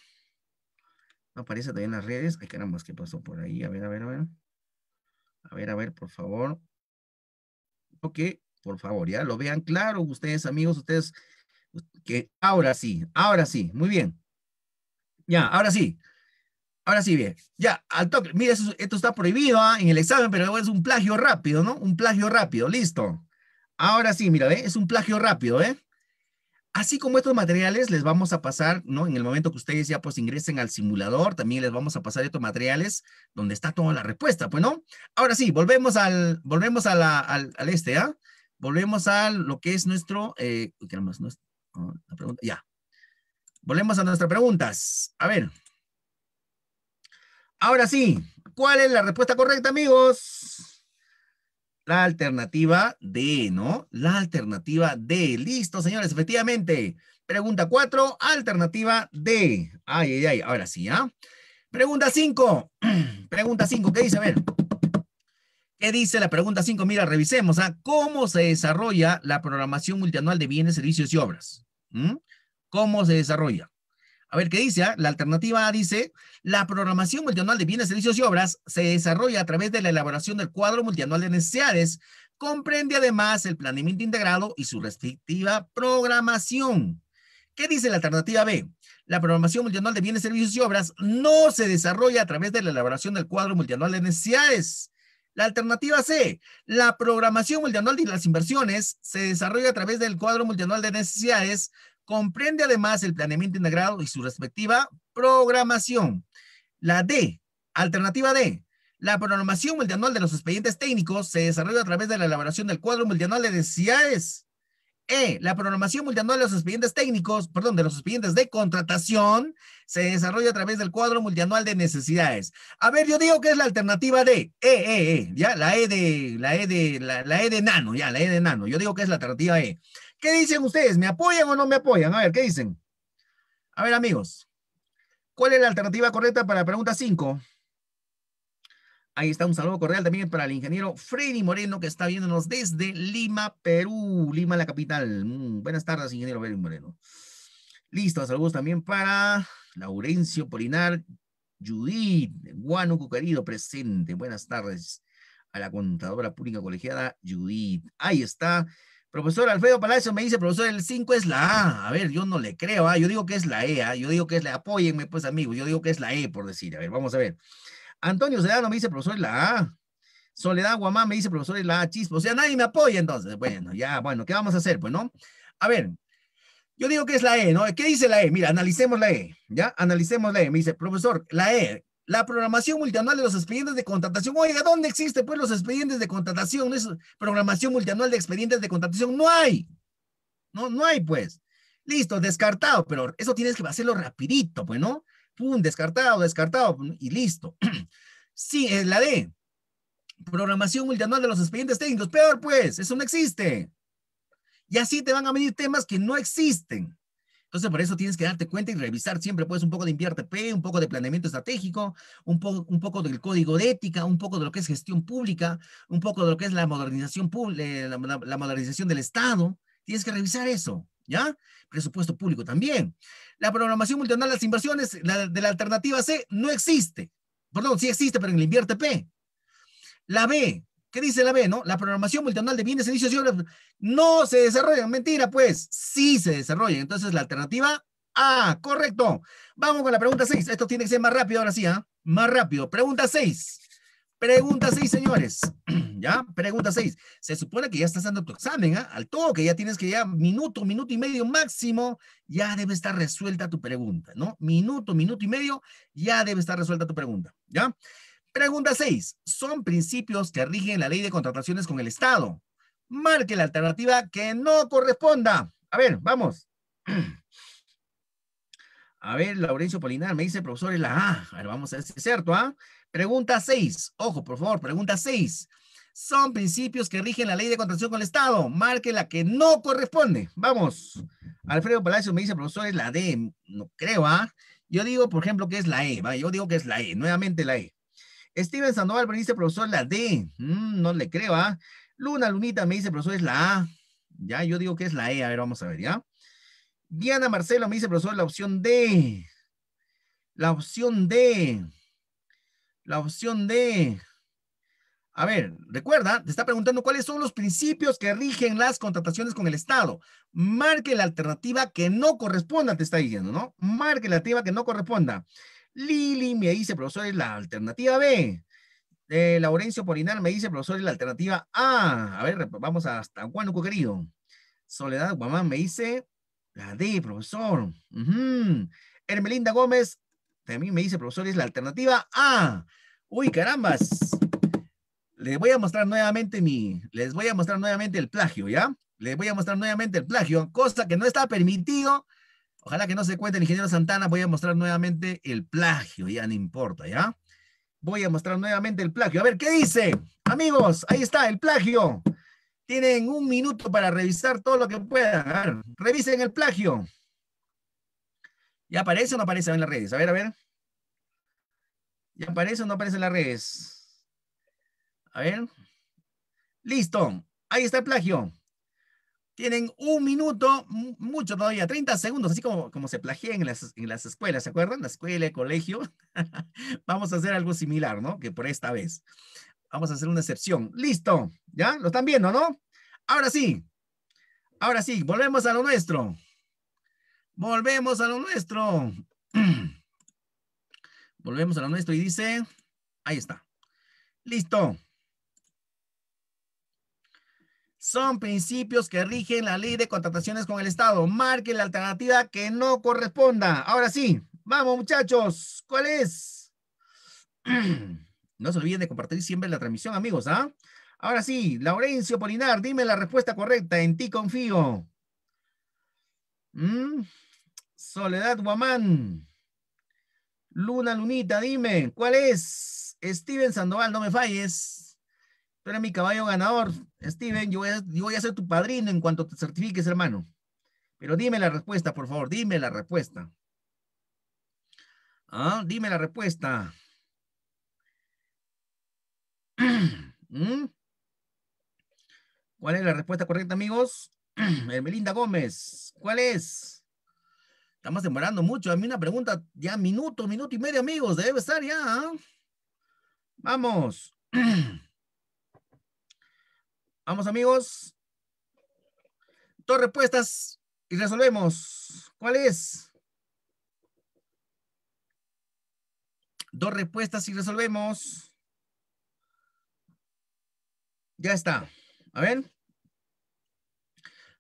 No aparece todavía en las redes. Ay, caramba, ¿qué pasó por ahí? A ver, a ver, a ver. A ver, a ver, por favor. Ok, por favor, ya lo vean claro, ustedes amigos, ustedes, que ahora sí, ahora sí, muy bien. Ya, ahora sí. Ahora sí, bien. Ya, al toque. Mira, esto, está prohibido ¿ah? en el examen, pero es un plagio rápido, ¿no? Un plagio rápido, listo. Ahora sí, mira, Es un plagio rápido, ¿eh? Así como estos materiales les vamos a pasar, ¿no? En el momento que ustedes ya pues ingresen al simulador, también les vamos a pasar estos materiales donde está toda la respuesta, pues, ¿no? Ahora sí, volvemos al, volvemos al, al, este, ¿ah? Volvemos a lo que es nuestro, eh, más? Nuestro, oh, ya. Volvemos a nuestras preguntas. A ver. Ahora sí, ¿cuál es la respuesta correcta, amigos? La alternativa D, ¿no? La alternativa D. Listo, señores, efectivamente. Pregunta cuatro. alternativa D. Ay, ay, ay, ahora sí, ¿ah? Pregunta cinco. Pregunta cinco. ¿qué dice? A ver. ¿Qué dice la pregunta cinco? Mira, revisemos. ¿ah? ¿Cómo se desarrolla la programación multianual de bienes, servicios y obras? ¿Mm? ¿Cómo se desarrolla? A ver qué dice. Ah? La alternativa A dice, la programación multianual de bienes, servicios y obras se desarrolla a través de la elaboración del cuadro multianual de necesidades. Comprende además el planeamiento integrado y su restrictiva programación. ¿Qué dice la alternativa B? La programación multianual de bienes, servicios y obras no se desarrolla a través de la elaboración del cuadro multianual de necesidades. La alternativa C, la programación multianual de las inversiones se desarrolla a través del cuadro multianual de necesidades Comprende además el planeamiento integrado y su respectiva programación. La D, alternativa D, la programación multianual de los expedientes técnicos se desarrolla a través de la elaboración del cuadro multianual de necesidades. E. La programación multianual de los expedientes técnicos, perdón, de los expedientes de contratación, se desarrolla a través del cuadro multianual de necesidades. A ver, yo digo que es la alternativa D, E, E, E, ya, la E de, la E de, la, la E de nano, ya, la E de nano. Yo digo que es la alternativa E. ¿Qué dicen ustedes? ¿Me apoyan o no me apoyan? A ver, ¿qué dicen? A ver, amigos. ¿Cuál es la alternativa correcta para la pregunta 5? Ahí está un saludo cordial también para el ingeniero Freddy Moreno, que está viéndonos desde Lima, Perú. Lima, la capital. Mm, buenas tardes, ingeniero Freddy Moreno. Listo, saludos también para Laurencio Polinar, Judith, Guanuco querido, presente. Buenas tardes a la contadora pública colegiada Judith. Ahí está Profesor Alfredo Palacio me dice, profesor, el 5 es la A. A ver, yo no le creo, ¿ah? yo digo que es la E, ¿ah? yo digo que es la e. apóyenme pues amigos, yo digo que es la E por decir, a ver, vamos a ver. Antonio Sedano me dice, profesor, es la A. Soledad Guamá me dice, profesor, es la A, chispa. O sea, nadie me apoya entonces. Bueno, ya, bueno, ¿qué vamos a hacer? Pues, ¿no? A ver, yo digo que es la E, ¿no? ¿Qué dice la E? Mira, analicemos la E, ¿ya? Analicemos la E. Me dice, profesor, la E, la programación multianual de los expedientes de contratación. Oiga, ¿dónde existe pues los expedientes de contratación? Es programación multianual de expedientes de contratación. No hay. No, no hay pues. Listo, descartado, pero eso tienes que hacerlo rapidito, pues, ¿no? Pum, descartado, descartado y listo. sí, es eh, la D. Programación multianual de los expedientes técnicos. Peor pues, eso no existe. Y así te van a venir temas que no existen. Entonces, por eso tienes que darte cuenta y revisar siempre, puedes un poco de invierte P, un poco de planeamiento estratégico, un poco, un poco del código de ética, un poco de lo que es gestión pública, un poco de lo que es la modernización, eh, la, modernización del Estado. Tienes que revisar eso. ¿ya? Presupuesto público también. La programación multianual de las inversiones la, de la alternativa C no existe. Perdón, sí existe, pero en el invierte P. La B, ¿Qué dice la B, no? La programación multianual de bienes, y no se desarrollan. Mentira, pues. Sí se desarrolla. Entonces, la alternativa A. Correcto. Vamos con la pregunta 6. Esto tiene que ser más rápido ahora sí, ¿ah? Más rápido. Pregunta 6. Pregunta 6, señores. ¿Ya? Pregunta 6. Se supone que ya estás dando tu examen, ¿ah? Al Al que ya tienes que ya minuto, minuto y medio máximo, ya debe estar resuelta tu pregunta, ¿no? Minuto, minuto y medio, ya debe estar resuelta tu pregunta, ¿ya? Pregunta 6. ¿Son principios que rigen la ley de contrataciones con el Estado? Marque la alternativa que no corresponda. A ver, vamos. A ver, Laurencio Polinar me dice, profesor, es la A. A ver, vamos a ver si es cierto, ¿ah? Pregunta 6. Ojo, por favor, pregunta 6. Son principios que rigen la ley de contratación con el Estado. Marque la que no corresponde. Vamos. Alfredo Palacio me dice, profesor, es la D. No creo, ¿ah? Yo digo, por ejemplo, que es la E. Yo digo que es la E. Nuevamente la E. Steven Sandoval me dice, profesor, la D. Mm, no le creo, ¿ah? Luna Lunita me dice, profesor, es la A. Ya, yo digo que es la E. A ver, vamos a ver, ¿ya? Diana Marcelo me dice, profesor, la opción D. La opción D. La opción D. A ver, recuerda, te está preguntando cuáles son los principios que rigen las contrataciones con el Estado. Marque la alternativa que no corresponda, te está diciendo, ¿no? Marque la alternativa que no corresponda. Lili me dice, profesor, es la alternativa B. Eh, Laurencio Polinar me dice, profesor, es la alternativa A. A ver, vamos hasta Luco querido. Soledad Guamán me dice, la D, profesor. Ermelinda Hermelinda Gómez también me dice, profesor, es la alternativa A. Uy, carambas. Les voy a mostrar nuevamente mi, les voy a mostrar nuevamente el plagio, ¿ya? Les voy a mostrar nuevamente el plagio, cosa que no está permitido Ojalá que no se cuente el ingeniero Santana. Voy a mostrar nuevamente el plagio. Ya no importa, ¿ya? Voy a mostrar nuevamente el plagio. A ver, ¿qué dice? Amigos, ahí está, el plagio. Tienen un minuto para revisar todo lo que puedan. A ver, revisen el plagio. ¿Ya aparece o no aparece en las redes? A ver, a ver. ¿Ya aparece o no aparece en las redes? A ver. Listo. Ahí está el plagio. Tienen un minuto, mucho todavía, 30 segundos, así como, como se plagia en las, escuelas, ¿se acuerdan? La escuela, el colegio. Vamos a hacer algo similar, ¿no? Que por esta vez. Vamos a hacer una excepción. Listo, ¿ya? Lo están viendo, ¿no? Ahora sí, ahora sí, volvemos a lo nuestro. Volvemos a lo nuestro. Volvemos a lo nuestro y dice, ahí está. Listo son principios que rigen la ley de contrataciones con el Estado. Marque la alternativa que no corresponda. Ahora sí, vamos muchachos, ¿cuál es? No se olviden de compartir siempre la transmisión, amigos, ¿ah? Ahora sí, Laurencio Polinar, dime la respuesta correcta, en ti confío. Mm. Soledad Guamán. Luna Lunita, dime, ¿cuál es? Steven Sandoval, no me falles. Tú eres mi caballo ganador, Steven. Yo voy, a, ser tu padrino en cuanto te certifiques, hermano. Pero dime la respuesta, por favor. Dime la respuesta. Ah, dime la respuesta. ¿Mm? ¿Cuál es la respuesta correcta, amigos? Melinda Gómez, ¿cuál es? Estamos demorando mucho. A mí una pregunta, ya minuto, minuto y medio, amigos. Debe estar ya. ¿ah? Vamos. Vamos amigos. Dos respuestas y resolvemos. ¿Cuál es? Dos respuestas y resolvemos. Ya está. A ver.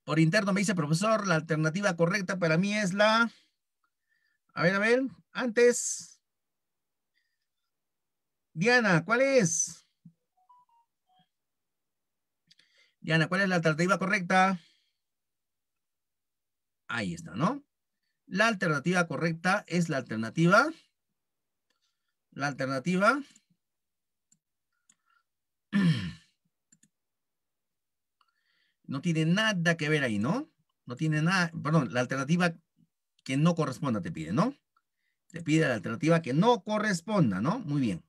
Por interno me dice profesor, la alternativa correcta para mí es la... A ver, a ver. Antes. Diana, ¿cuál es? Diana, ¿cuál es la alternativa correcta? Ahí está, ¿no? La alternativa correcta es la alternativa. La alternativa. No tiene nada que ver ahí, ¿no? No tiene nada, perdón, la alternativa que no corresponda te pide, ¿no? Te pide la alternativa que no corresponda, ¿no? Muy bien.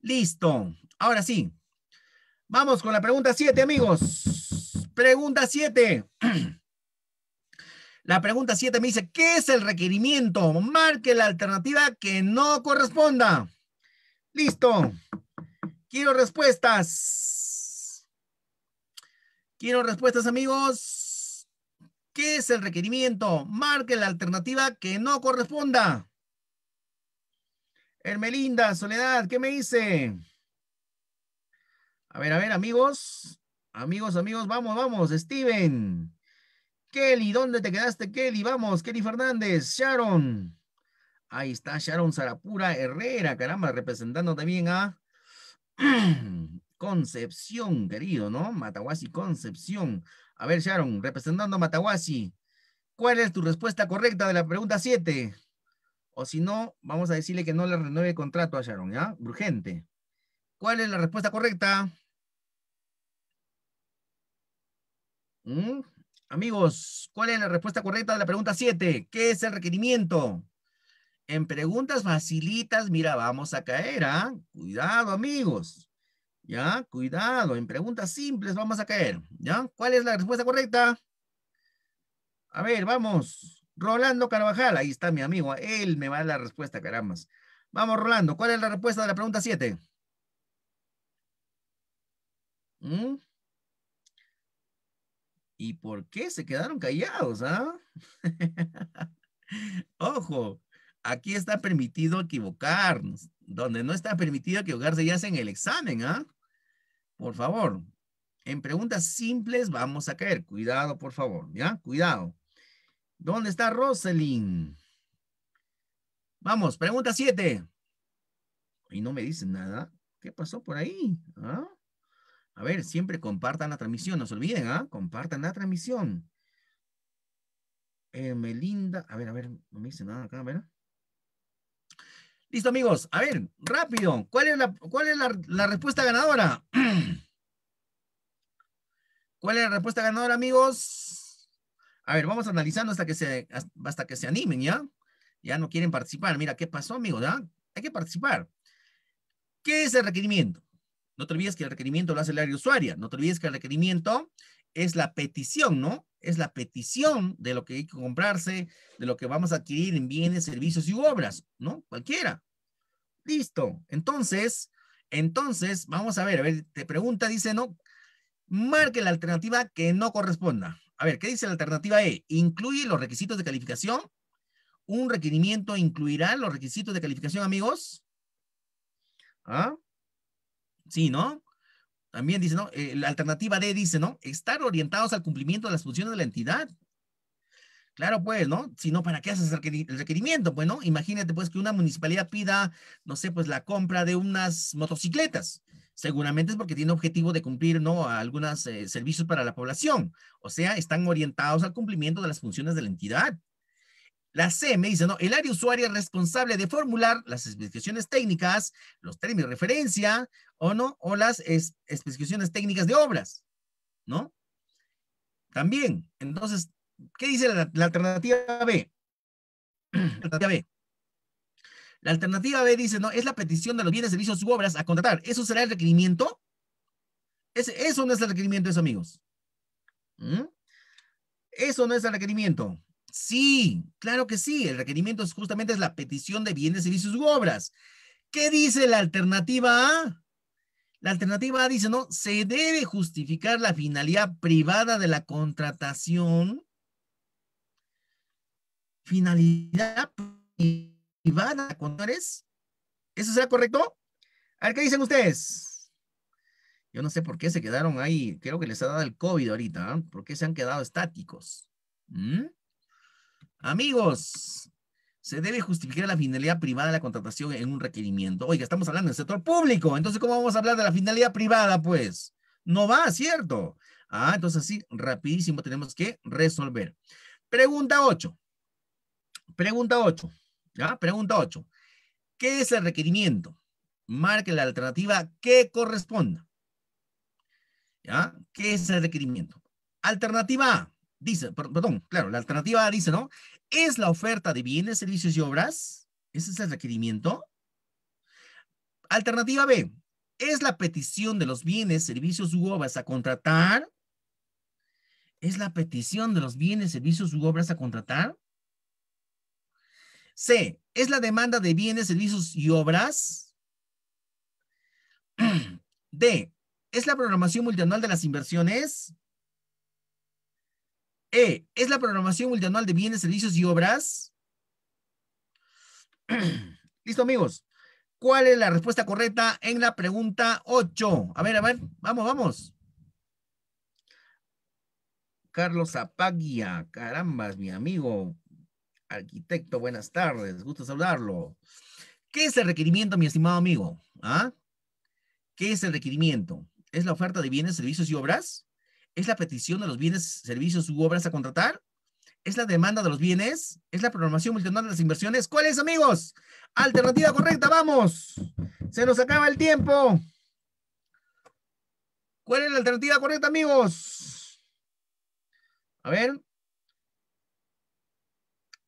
Listo. Ahora sí, Vamos con la pregunta 7, amigos. Pregunta 7. La pregunta 7 me dice, ¿qué es el requerimiento? Marque la alternativa que no corresponda. Listo. Quiero respuestas. Quiero respuestas, amigos. ¿Qué es el requerimiento? Marque la alternativa que no corresponda. Hermelinda, Soledad, ¿qué me dice? A ver, a ver, amigos. Amigos, amigos, vamos, vamos. Steven. Kelly, ¿dónde te quedaste, Kelly? Vamos, Kelly Fernández, Sharon. Ahí está Sharon Sarapura Herrera, caramba, representando también a Concepción, querido, ¿no? Mataguasi Concepción. A ver, Sharon, representando a Matahuasi, ¿cuál es tu respuesta correcta de la pregunta 7? O si no, vamos a decirle que no le renueve el contrato a Sharon, ¿ya? Urgente. ¿Cuál es la respuesta correcta? Mm, amigos, ¿cuál es la respuesta correcta de la pregunta 7? ¿Qué es el requerimiento? En preguntas facilitas, mira, vamos a caer, ¿ah? Cuidado, amigos. ¿Ya? Cuidado, en preguntas simples vamos a caer, ¿ya? ¿Cuál es la respuesta correcta? A ver, vamos. Rolando Carvajal, ahí está mi amigo, él me va a dar la respuesta, caramba. Vamos, Rolando, ¿cuál es la respuesta de la pregunta 7? ¿Y por qué se quedaron callados? Ah? Ojo, aquí está permitido equivocarnos. Donde no está permitido equivocarse ya es en el examen. ¿ah? Por favor, en preguntas simples vamos a caer. Cuidado, por favor, ¿ya? Cuidado. ¿Dónde está Rosalind? Vamos, pregunta siete. Y no me dicen nada. ¿Qué pasó por ahí? ¿Ah? A ver, siempre compartan la transmisión, no se olviden, ¿ah? Compartan la transmisión. Eh, Melinda, a ver, a ver, no me dice nada acá, ¿verdad? Listo, amigos. A ver, rápido. ¿Cuál es la, cuál es la, respuesta ganadora? ¿Cuál es la respuesta ganadora, amigos? A ver, vamos analizando hasta que se, hasta que se animen, ¿ya? Ya no quieren participar. Mira, ¿qué pasó, amigos? Ah? Hay que participar. ¿Qué es el requerimiento? No te olvides que el requerimiento lo hace el área usuaria. No te olvides que el requerimiento es la petición, ¿no? Es la petición de lo que hay que comprarse, de lo que vamos a adquirir en bienes, servicios y obras, ¿no? Cualquiera. Listo. Entonces, entonces, vamos a ver, a ver, te pregunta, dice, ¿no? Marque la alternativa que no corresponda. A ver, ¿qué dice la alternativa E? ¿Incluye los requisitos de calificación? ¿Un requerimiento incluirá los requisitos de calificación, amigos? ¿Ah? Sí, ¿no? También dice, ¿no? Eh, la alternativa D dice, ¿no? Estar orientados al cumplimiento de las funciones de la entidad. Claro, pues, ¿no? Si no, ¿para qué haces el requerimiento? Pues, ¿no? Imagínate, pues, que una municipalidad pida, no sé, pues, la compra de unas motocicletas. Seguramente es porque tiene objetivo de cumplir, ¿no? Algunos eh, servicios para la población. O sea, están orientados al cumplimiento de las funciones de la entidad. La C me dice, no, el área usuaria es responsable de formular las especificaciones técnicas, los términos de referencia, o no, o las especificaciones técnicas de obras, ¿no? También, entonces, ¿qué dice la, alternativa B? la alternativa B. dice, no, es la petición de los bienes, servicios u obras a contratar. ¿Eso será el requerimiento? eso no es el requerimiento, eso, amigos. ¿Mm? Eso no es el requerimiento. Sí, claro que sí. El requerimiento es justamente es la petición de bienes, servicios u obras. ¿Qué dice la alternativa A? La alternativa A dice, no, se debe justificar la finalidad privada de la contratación. Finalidad privada, ¿cuándo eres? ¿Eso será correcto? A ver, ¿qué dicen ustedes? Yo no sé por qué se quedaron ahí. Creo que les ha dado el COVID ahorita. ¿ah? ¿Por qué se han quedado estáticos? ¿Mm? Amigos, se debe justificar la finalidad privada de la contratación en un requerimiento. Oiga, estamos hablando del sector público, entonces ¿cómo vamos a hablar de la finalidad privada, pues? No va, ¿cierto? Ah, entonces así, rapidísimo tenemos que resolver. Pregunta 8. Pregunta 8. ¿ya? Pregunta 8. ¿Qué es el requerimiento? Marque la alternativa que corresponda. ¿Ya? ¿Qué es el requerimiento? Alternativa A dice, perdón, claro, la alternativa A dice, ¿no? es la oferta de bienes, servicios y obras. Ese es el requerimiento. Alternativa B, es la petición de los bienes, servicios u obras a contratar. Es la petición de los bienes, servicios u obras a contratar. C, es la demanda de bienes, servicios y obras. D, es la programación multianual de las inversiones. E, ¿es la programación multianual de bienes, servicios y obras? Listo, amigos. ¿Cuál es la respuesta correcta en la pregunta 8? A ver, a ver, vamos, vamos. Carlos Apaguia, carambas, mi amigo. Arquitecto, buenas tardes, gusto saludarlo. ¿Qué es el requerimiento, mi estimado amigo? ¿Ah? ¿Qué es el requerimiento? ¿Es la oferta de bienes, servicios y obras? ¿Es la petición de los bienes, servicios u obras a contratar? ¿Es la demanda de los bienes? ¿Es la programación multinacional de las inversiones? ¿Cuál es, amigos? Alternativa correcta, vamos. Se nos acaba el tiempo. ¿Cuál es la alternativa correcta, amigos? A ver.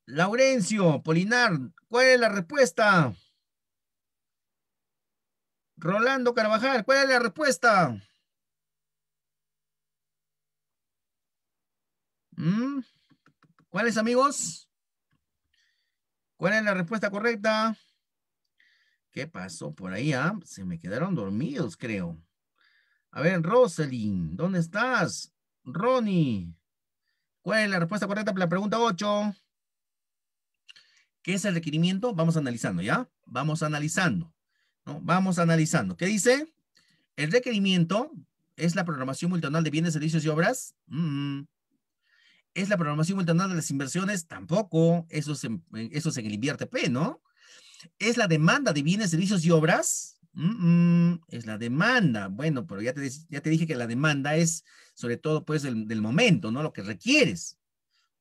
Laurencio, Polinar, ¿cuál es la respuesta? Rolando Carvajal, ¿cuál es la respuesta? Mm. ¿Cuáles amigos? ¿Cuál es la respuesta correcta? ¿Qué pasó por ahí? Ah? Se me quedaron dormidos, creo. A ver, Rosalind, ¿dónde estás? Ronnie, ¿cuál es la respuesta correcta para la pregunta 8? ¿Qué es el requerimiento? Vamos analizando, ¿ya? Vamos analizando, ¿no? Vamos analizando. ¿Qué dice? El requerimiento es la programación multianual de bienes, servicios y obras. Mm, mm. ¿Es la programación multianual de las inversiones? Tampoco. Eso es en, eso se en ¿no? ¿Es la demanda de bienes, servicios y obras? es la demanda. Bueno, pero ya te, ya te dije que la demanda es sobre todo pues del, momento, ¿no? Lo que requieres,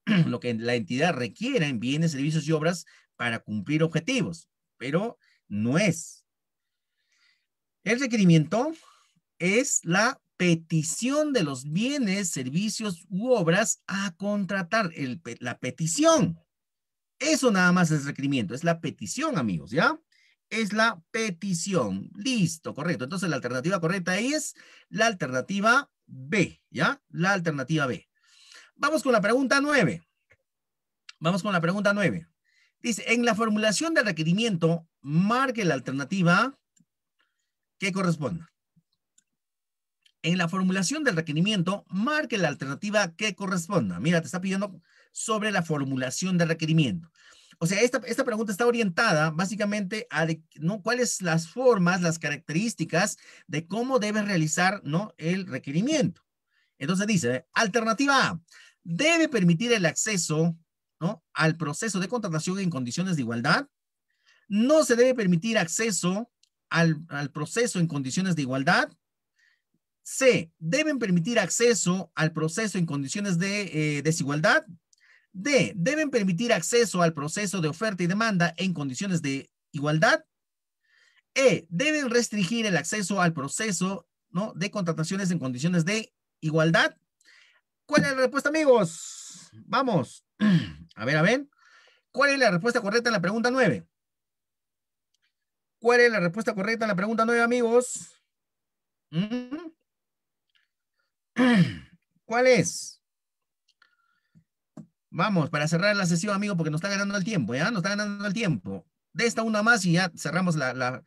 lo que la entidad requiera en bienes, servicios y obras para cumplir objetivos, pero no es. El requerimiento es la petición de los bienes, servicios u obras a contratar, la petición. Eso nada más es requerimiento, es la petición, amigos, ¿ya? Es la petición. Listo, correcto. Entonces la alternativa correcta es la alternativa B, ¿ya? La alternativa B. Vamos con la pregunta nueve. Vamos con la pregunta nueve. Dice, en la formulación del requerimiento, marque la alternativa que corresponda. En la formulación del requerimiento, marque la alternativa que corresponda. Mira, te está pidiendo sobre la formulación del requerimiento. O sea, esta, pregunta está orientada básicamente a ¿no? cuáles las formas, las características de cómo debes realizar ¿no? el requerimiento. Entonces dice, alternativa A, debe permitir el acceso ¿no? al proceso de contratación en condiciones de igualdad. No se debe permitir acceso al, al proceso en condiciones de igualdad C. Deben permitir acceso al proceso en condiciones de eh, desigualdad. D. Deben permitir acceso al proceso de oferta y demanda en condiciones de igualdad. E. Deben restringir el acceso al proceso ¿no? de contrataciones en condiciones de igualdad. ¿Cuál es la respuesta, amigos? Vamos. A ver, a ver. ¿Cuál es la respuesta correcta en la pregunta 9? ¿Cuál es la respuesta correcta en la pregunta 9, amigos? Mm. ¿Cuál es? Vamos, para cerrar la sesión, amigo, porque nos está ganando el tiempo, ¿ya? Nos está ganando el tiempo. De esta una más y ya cerramos la,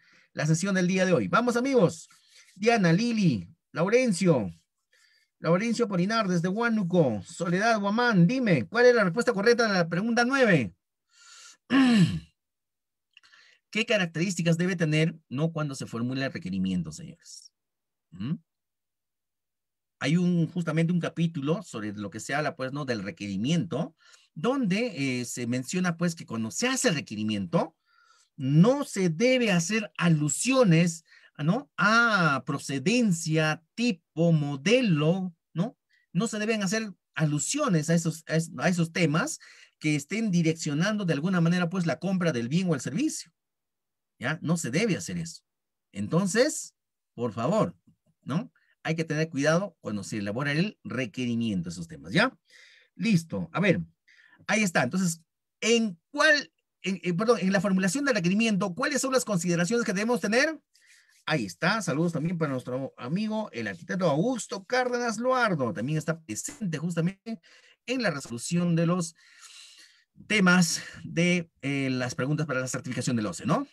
sesión del día de hoy. Vamos, amigos. Diana, Lili, Laurencio, Laurencio Polinar desde Huánuco, Soledad Guamán, dime, ¿cuál es la respuesta correcta a la pregunta nueve? ¿Qué características debe tener, no cuando se formula el requerimiento, señores? ¿Mm? hay un, justamente un capítulo sobre lo que se habla, pues, ¿no? Del requerimiento, donde eh, se menciona, pues, que cuando se hace el requerimiento, no se debe hacer alusiones, ¿no? A procedencia, tipo, modelo, ¿no? No se deben hacer alusiones a esos, a esos temas que estén direccionando de alguna manera, pues, la compra del bien o el servicio. ¿Ya? No se debe hacer eso. Entonces, por favor, ¿no? hay que tener cuidado cuando se elabora el requerimiento de esos temas, ¿ya? Listo, a ver, ahí está. Entonces, ¿en cuál, eh, perdón, en la formulación del requerimiento, cuáles son las consideraciones que debemos tener? Ahí está, saludos también para nuestro amigo, el arquitecto Augusto Cárdenas Loardo, también está presente justamente en la resolución de los temas de eh, las preguntas para la certificación del OCE, ¿no?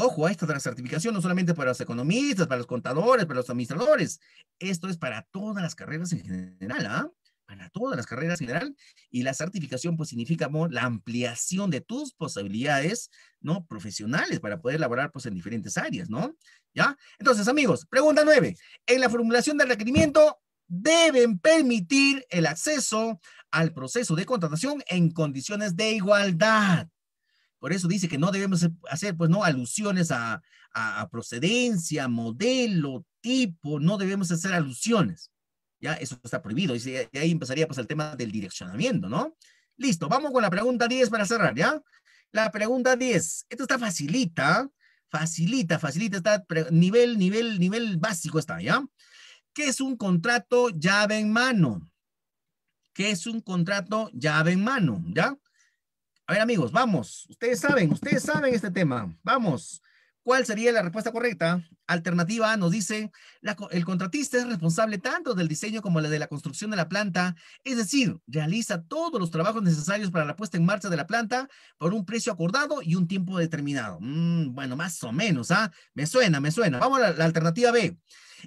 Ojo a esta la certificación, no solamente para los economistas, para los contadores, para los administradores. Esto es para todas las carreras en general, ¿ah? Para todas las carreras en general. Y la certificación, pues, significa la ampliación de tus posibilidades, ¿no? Profesionales para poder laborar, pues, en diferentes áreas, ¿no? ¿Ya? Entonces, amigos, pregunta nueve. En la formulación del requerimiento, deben permitir el acceso al proceso de contratación en condiciones de igualdad. Por eso dice que no debemos hacer, pues, no alusiones a, procedencia, modelo, tipo, no debemos hacer alusiones. Ya, eso está prohibido. Y, ahí empezaría, pues, el tema del direccionamiento, ¿no? Listo, vamos con la pregunta 10 para cerrar, ¿ya? La pregunta 10. Esto está facilita, facilita, facilita, está nivel, nivel, nivel básico está, ¿ya? ¿Qué es un contrato llave en mano? ¿Qué es un contrato llave en mano? ¿Ya? A ver, amigos, vamos. Ustedes saben, ustedes saben este tema. Vamos. ¿Cuál sería la respuesta correcta? Alternativa A nos dice, el contratista es responsable tanto del diseño como de la construcción de la planta, es decir, realiza todos los trabajos necesarios para la puesta en marcha de la planta por un precio acordado y un tiempo determinado. Mm, bueno, más o menos, ¿ah? Me suena, me suena. Vamos a la alternativa B.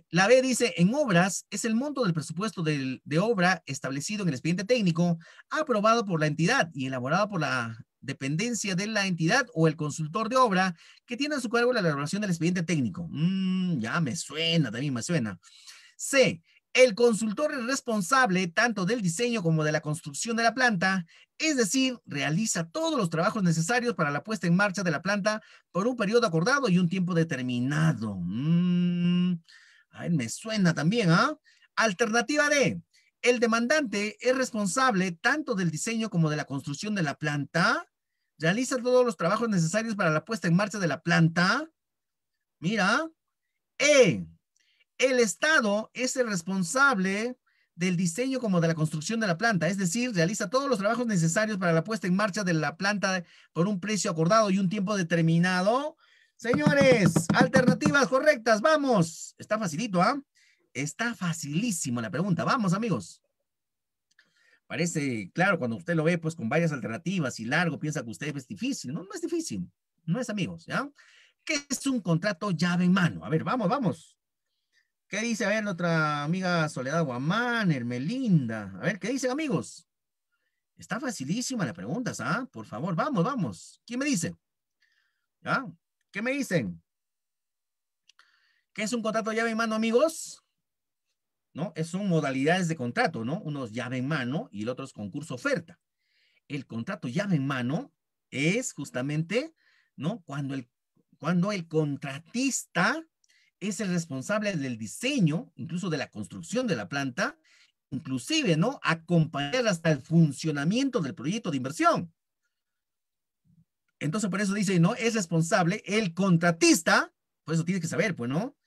La B dice, en obras es el monto del presupuesto de, obra establecido en el expediente técnico, aprobado por la entidad y elaborado por la dependencia de la entidad o el consultor de obra que tiene a su cargo la elaboración del expediente técnico. Mm, ya me suena, también me suena. C. El consultor es responsable tanto del diseño como de la construcción de la planta, es decir, realiza todos los trabajos necesarios para la puesta en marcha de la planta por un periodo acordado y un tiempo determinado. Mmm... A ver, me suena también, ¿ah? Alternativa D. El demandante es responsable tanto del diseño como de la construcción de la planta. Realiza todos los trabajos necesarios para la puesta en marcha de la planta. Mira. E. El Estado es el responsable del diseño como de la construcción de la planta, es decir, realiza todos los trabajos necesarios para la puesta en marcha de la planta por un precio acordado y un tiempo determinado Señores, alternativas correctas, vamos. Está facilito, ¿ah? Está facilísimo la pregunta. Vamos, amigos. Parece, claro, cuando usted lo ve, pues con varias alternativas y largo, piensa que usted es difícil. No, no es difícil. No es, amigos, ¿ya? ¿Qué es un contrato llave en mano? A ver, vamos, vamos. ¿Qué dice, a ver, nuestra amiga Soledad Guamán, Hermelinda? A ver, ¿qué dicen, amigos? Está facilísima la pregunta, ¿ah? Por favor, vamos, vamos. ¿Quién me dice? ¿Ya? ¿Qué me dicen? ¿Qué es un contrato llave en mano, amigos? ¿No? Es son modalidades de contrato, ¿no? Uno es llave en mano y el otro es concurso oferta. El contrato llave en mano es justamente, ¿no? Cuando el, cuando el contratista es el responsable del diseño, incluso de la construcción de la planta, inclusive, ¿no? Acompañar hasta el funcionamiento del proyecto de inversión. Entonces, por eso dice, no, es responsable el contratista, por pues eso tiene que saber, pues, ¿no?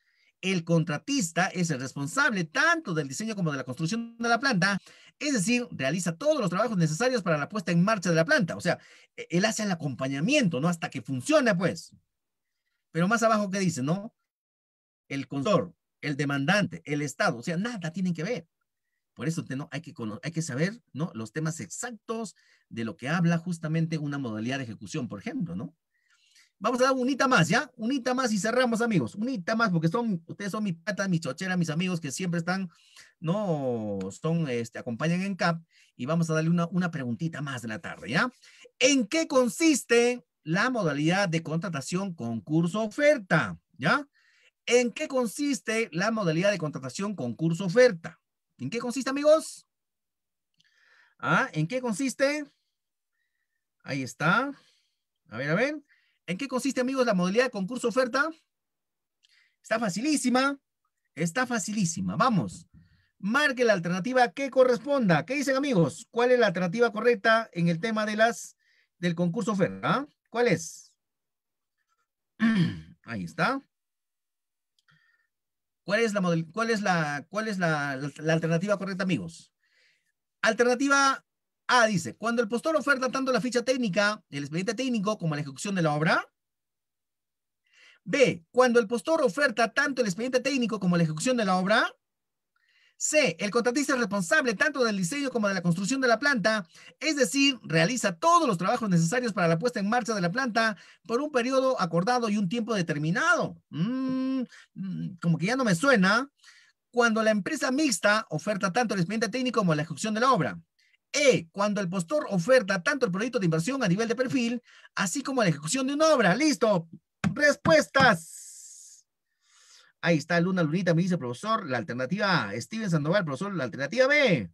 El contratista es el responsable tanto del diseño como de la construcción de la planta, es decir, realiza todos los trabajos necesarios para la puesta en marcha de la planta. O sea, e-, él hace el acompañamiento, ¿no? Hasta que funcione, pues. Pero más abajo, ¿qué dice, no? El consultor, el demandante, el Estado, o sea, nada tienen que ver. Por eso ¿no? hay, que, hay que saber ¿no? los temas exactos de lo que habla justamente una modalidad de ejecución, por ejemplo, ¿no? Vamos a dar unita más, ¿ya? Unita más y cerramos, amigos. Unita más, porque son, ustedes son mis patas, mis chochera, mis amigos que siempre están, no, son, este, acompañan en CAP. Y vamos a darle una, una preguntita más de la tarde, ¿ya? ¿En qué consiste la modalidad de contratación concurso-oferta? ¿Ya? ¿En qué consiste la modalidad de contratación concurso-oferta? ¿En qué consiste, amigos? Ah, ¿En qué consiste? Ahí está. A ver, a ver. ¿En qué consiste, amigos, la modalidad de concurso oferta? Está facilísima. Está facilísima. Vamos. Marque la alternativa que corresponda. ¿Qué dicen, amigos? ¿Cuál es la alternativa correcta en el tema de las del concurso oferta? ¿Ah? ¿Cuál es? Ahí está. ¿Cuál es la, cuál es la, cuál es alternativa correcta, amigos? Alternativa A dice, cuando el postor oferta tanto la ficha técnica, el expediente técnico, como la ejecución de la obra. B, cuando el postor oferta tanto el expediente técnico como la ejecución de la obra. C. El contratista es responsable tanto del diseño como de la construcción de la planta, es decir, realiza todos los trabajos necesarios para la puesta en marcha de la planta por un periodo acordado y un tiempo determinado. Mm, mm, como que ya no me suena. Cuando la empresa mixta oferta tanto el expediente técnico como la ejecución de la obra. E. Cuando el postor oferta tanto el proyecto de inversión a nivel de perfil, así como la ejecución de una obra. Listo. Respuestas. Ahí está Luna Lunita, me dice profesor, la alternativa A. Steven Sandoval, profesor, la alternativa B.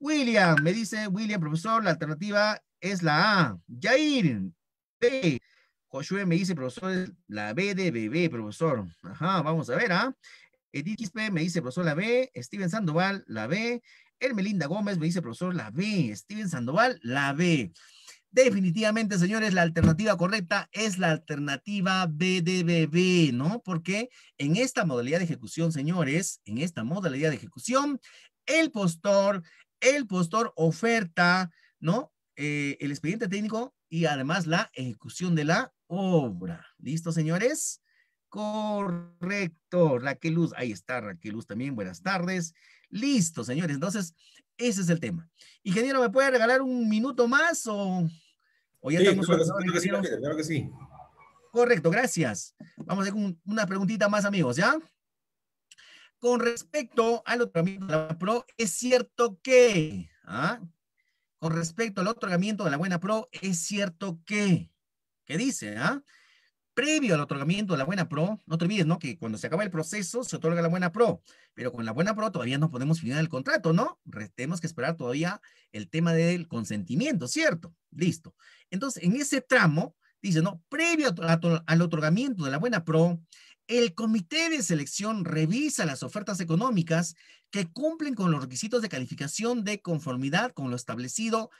William, me dice William, profesor, la alternativa es la A. Jair, B. Josué me dice, profesor, la B de bebé, profesor. Ajá, vamos a ver, ¿ah? Edith Quispe me dice, profesor, la B. Steven Sandoval, la B. Ermelinda Gómez me dice, profesor, la B. Steven Sandoval, la B. Definitivamente, señores, la alternativa correcta es la alternativa BDBB, ¿no? Porque en esta modalidad de ejecución, señores, en esta modalidad de ejecución, el postor, el postor oferta, ¿no? Eh, el expediente técnico y además la ejecución de la obra. ¿Listo, señores? Correcto, Raquel Luz, ahí está Raquel Luz también, buenas tardes. Listo, señores, entonces ese es el tema. Ingeniero, ¿me puede regalar un minuto más o, ya estamos? Claro, que sí, claro que sí. Correcto, gracias. Vamos a hacer una preguntita más, amigos, ¿ya? Con respecto al otorgamiento de la buena PRO, es cierto que, ¿ah? Con respecto al otorgamiento de la buena PRO, es cierto que, ¿qué dice, ah? previo al otorgamiento de la buena pro, no te olvides, ¿no? Que cuando se acaba el proceso se otorga la buena pro, pero con la buena pro todavía no podemos firmar el contrato, ¿no? tenemos que esperar todavía el tema del consentimiento, ¿cierto? Listo. Entonces, en ese tramo, dice, ¿no? Previo al otorgamiento de la buena pro, el comité de selección revisa las ofertas económicas que cumplen con los requisitos de calificación de conformidad con lo establecido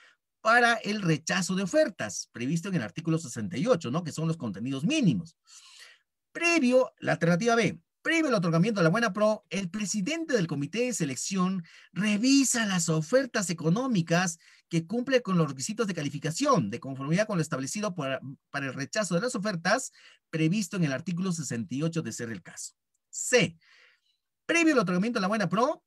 para el rechazo de ofertas, previsto en el artículo 68, ¿no? que son los contenidos mínimos. Previo, la alternativa B, previo al otorgamiento de la buena pro, el presidente del comité de selección revisa las ofertas económicas que cumple con los requisitos de calificación, de conformidad con lo establecido para el rechazo de las ofertas, previsto en el artículo 68 de ser el caso. C. Previo al otorgamiento de la buena pro,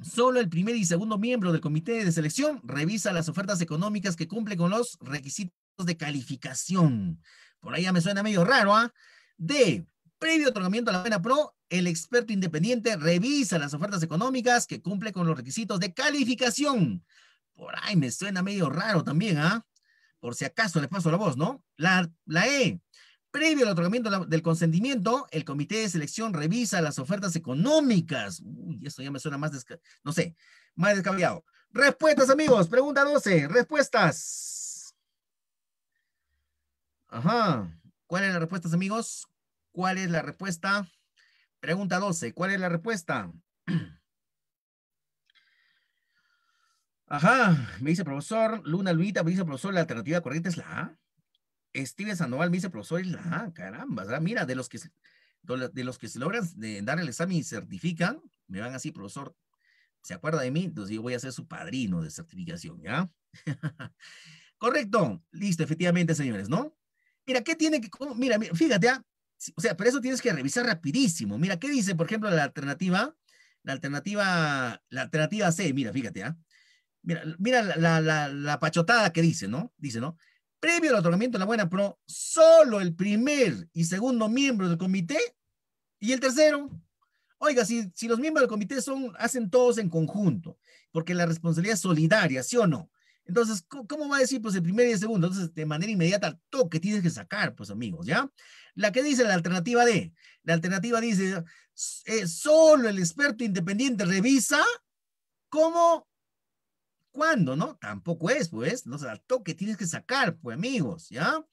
Solo el primer y segundo miembro del comité de selección revisa las ofertas económicas que cumple con los requisitos de calificación. Por ahí ya me suena medio raro, ¿ah? De D. Previo otorgamiento a la pena pro, el experto independiente revisa las ofertas económicas que cumple con los requisitos de calificación. Por ahí me suena medio raro también, ¿ah? Por si acaso le paso la voz, ¿no? la E. Previo al otorgamiento del consentimiento, el comité de selección revisa las ofertas económicas. Uy, eso ya me suena más, no sé, más descabellado. Respuestas, amigos. Pregunta 12. Respuestas. Ajá. ¿Cuál es la respuesta, amigos? ¿Cuál es la respuesta? Pregunta 12. ¿Cuál es la respuesta? Ajá. Me dice el profesor Luna Luita, me dice profesor, la alternativa correcta es la A. Steven Sandoval me dice, profesor, y, caramba, mira, de los que de los que se logran dar el examen y certifican, me van así, profesor, ¿se acuerda de mí? Entonces yo voy a ser su padrino de certificación, ¿ya? Correcto, listo, efectivamente, señores, ¿no? Mira, ¿qué tiene que, cómo? Mira, fíjate, ah, o sea, pero eso tienes que revisar rapidísimo. Mira, ¿qué dice, por ejemplo, la alternativa? La alternativa, la alternativa C, mira, fíjate, ¿ah? Mira, mira la, la, la pachotada que dice, ¿no? Dice, ¿no? previo al otorgamiento de la buena pro, solo el primer y segundo miembro del comité y el tercero. Oiga, si, si los miembros del comité son, hacen todos en conjunto, porque la responsabilidad es solidaria, ¿sí o no? Entonces, ¿cómo va a decir pues el primer y el segundo? Entonces, de manera inmediata, todo que tienes que sacar, pues amigos, ¿ya? La que dice la alternativa D. La alternativa dice, eh, solo el experto independiente revisa cómo ¿Cuándo, no? Tampoco es, pues, no se que toque tienes que sacar, pues, amigos, ¿ya?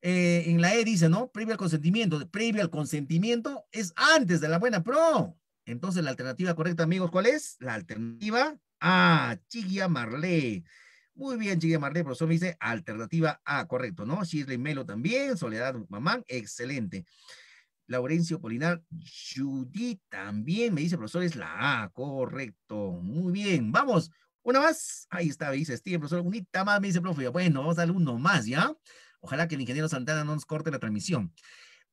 Eh, en la E dice, ¿no? Previo al consentimiento. Previo al consentimiento es antes de la buena pro. Entonces, la alternativa correcta, amigos, ¿cuál es? La alternativa A, Chigia Marlé. Muy bien, Chiquilla Marlé, profesor me dice alternativa A, correcto, ¿no? Shirley Melo también, Soledad Mamán, excelente. Laurencio Polinar, Judy también me dice, profesor, es la A, correcto. Muy bien, vamos. Una más. Ahí está, dice Steve. profesor. Unita más, me dice el profe. Bueno, vamos a darle uno más, ¿ya? Ojalá que el ingeniero Santana no nos corte la transmisión.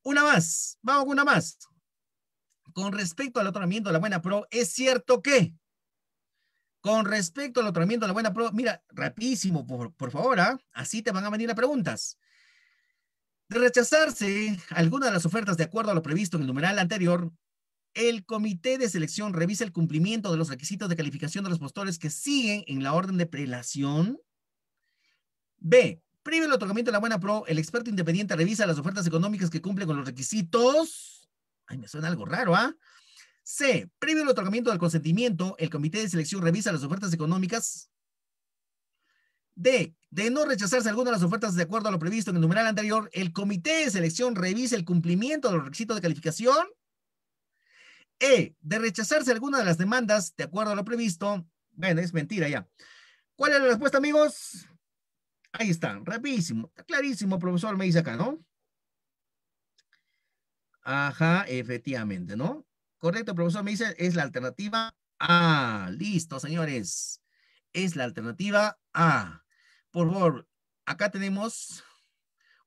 Una más. Vamos con una más. Con respecto al otroamiento, de la buena pro, es cierto que. Con respecto al otorgamiento de la buena pro, mira, rapidísimo, por, favor, ¿ah? así te van a venir las preguntas. De rechazarse alguna de las ofertas de acuerdo a lo previsto en el numeral anterior, el comité de selección revisa el cumplimiento de los requisitos de calificación de los postores que siguen en la orden de prelación. B. Previo el otorgamiento de la buena pro, el experto independiente revisa las ofertas económicas que cumplen con los requisitos. Ay, me suena algo raro, ¿ah? C. Previo al otorgamiento del consentimiento, el comité de selección revisa las ofertas económicas. D. De no rechazarse alguna de las ofertas de acuerdo a lo previsto en el numeral anterior, el comité de selección revisa el cumplimiento de los requisitos de calificación e, de rechazarse alguna de las demandas, de acuerdo a lo previsto, bueno, es mentira ya. ¿Cuál es la respuesta, amigos? Ahí está, rapidísimo, clarísimo, profesor, me dice acá, ¿no? Ajá, efectivamente, ¿no? Correcto, profesor, me dice, es la alternativa A. Listo, señores. Es la alternativa A. Por favor, acá tenemos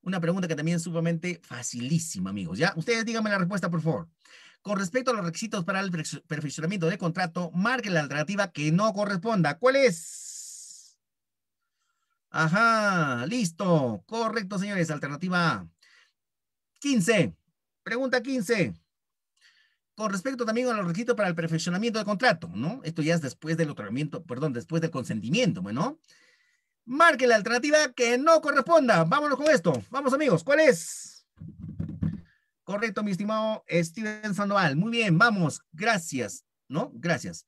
una pregunta que también es sumamente facilísima, amigos. ¿Ya? Ustedes díganme la respuesta, por favor. Con respecto a los requisitos para el perfeccionamiento de contrato, marque la alternativa que no corresponda. ¿Cuál es? Ajá, listo. Correcto, señores. Alternativa 15. Pregunta 15 con respecto también a los requisitos para el perfeccionamiento de contrato, ¿no? Esto ya es después del otorgamiento, perdón, después del consentimiento, bueno. Marque la alternativa que no corresponda. Vámonos con esto. Vamos, amigos. ¿Cuál es? Correcto, mi estimado Steven Sandoval. Muy bien, vamos. Gracias, ¿no? Gracias.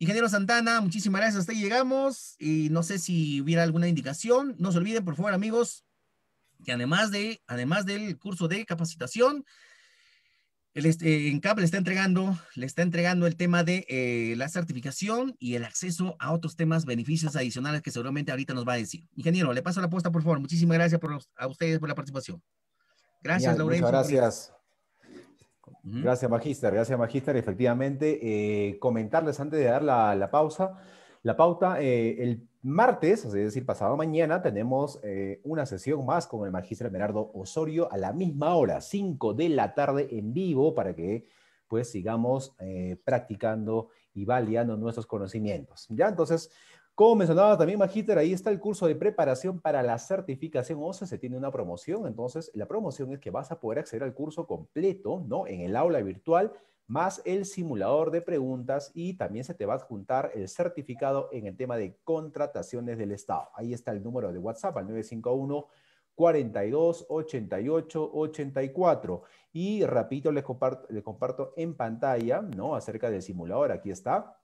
Ingeniero Santana, muchísimas gracias. Hasta ahí llegamos. Y no sé si hubiera alguna indicación. No se olviden, por favor, amigos, que además, de, además del curso de capacitación, el, este, ENCAP le está entregando, le está entregando el tema de eh, la certificación y el acceso a otros temas, beneficios adicionales que seguramente ahorita nos va a decir. Ingeniero, le paso la apuesta, por favor. Muchísimas gracias a ustedes por la participación. Gracias, Lorenzo. gracias. Gracias, Magister. Gracias, Magister. Efectivamente, eh, comentarles antes de dar la, pausa, la pauta, eh, el martes, es decir, pasado mañana, tenemos eh, una sesión más con el Magister Bernardo Osorio a la misma hora, 5 de la tarde en vivo, para que pues sigamos practicando y validando nuestros conocimientos. Ya, entonces, como mencionaba también Magíter, ahí está el curso de preparación para la certificación OCE, se tiene una promoción, entonces la promoción es que vas a poder acceder al curso completo, ¿no? En el aula virtual, más el simulador de preguntas y también se te va a adjuntar el certificado en el tema de contrataciones del Estado. Ahí está el número de WhatsApp al 951 42 84. Y repito, les comparto, comparto en pantalla, ¿no? Acerca del simulador, aquí está.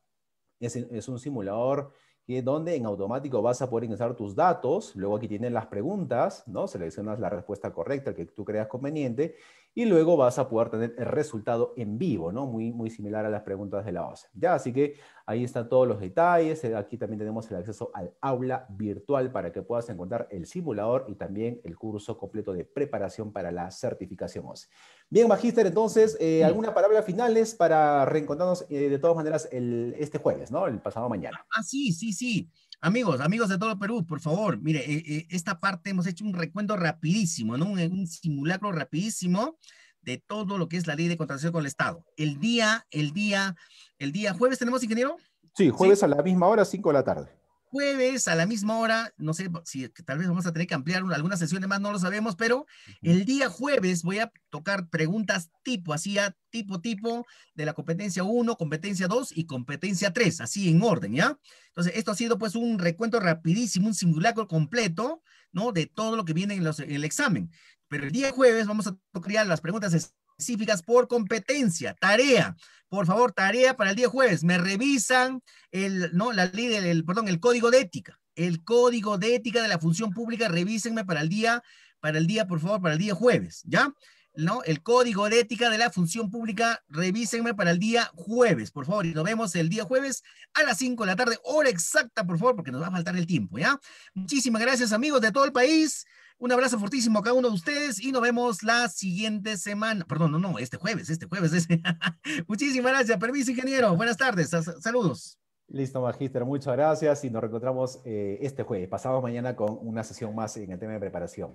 es un simulador que donde en automático vas a poder ingresar tus datos, luego aquí tienen las preguntas, ¿no? Seleccionas la respuesta correcta que tú creas conveniente y luego vas a poder tener el resultado en vivo, ¿no? Muy, muy similar a las preguntas de la OCE. Ya, así que ahí están todos los detalles. Eh, aquí también tenemos el acceso al aula virtual para que puedas encontrar el simulador y también el curso completo de preparación para la certificación OCE. Bien, magister entonces, eh, ¿alguna palabra finales para reencontrarnos eh, de todas maneras el, este jueves, ¿no? El pasado mañana. Ah, sí, sí, sí. Amigos, amigos de todo Perú, por favor, mire, eh, eh, esta parte hemos hecho un recuento rapidísimo, ¿no? Un, simulacro rapidísimo de todo lo que es la ley de contratación con el Estado. El día, el día, el día jueves tenemos, ingeniero. Sí, jueves a la misma hora, 5 de la tarde jueves a la misma hora, no sé si tal vez vamos a tener que ampliar alguna algunas sesiones más, no lo sabemos, pero el día jueves voy a tocar preguntas tipo, así a tipo, tipo de la competencia 1, competencia 2 y competencia 3, así en orden, ¿ya? Entonces, esto ha sido pues un recuento rapidísimo, un simulacro completo, ¿no? De todo lo que viene en, el examen. Pero el día jueves vamos a tocar las preguntas específicas por competencia. Tarea, por favor, tarea para el día jueves. Me revisan el, no, la ley, perdón, el código de ética. El código de ética de la función pública, revísenme para el día, para el día, por favor, para el día jueves, ¿ya? ¿No? El código de ética de la función pública, revísenme para el día jueves, por favor. Y nos vemos el día jueves a las 5 de la tarde, hora exacta, por favor, porque nos va a faltar el tiempo, ¿ya? Muchísimas gracias, amigos de todo el país. Un abrazo fortísimo a cada uno de ustedes y nos vemos la siguiente semana. Perdón, no, no, este jueves, este jueves. Muchísimas gracias. Permiso, ingeniero. Buenas tardes. Saludos. Listo, Magister, muchas gracias y nos reencontramos eh, este jueves, Pasamos mañana con una sesión más en el tema de preparación.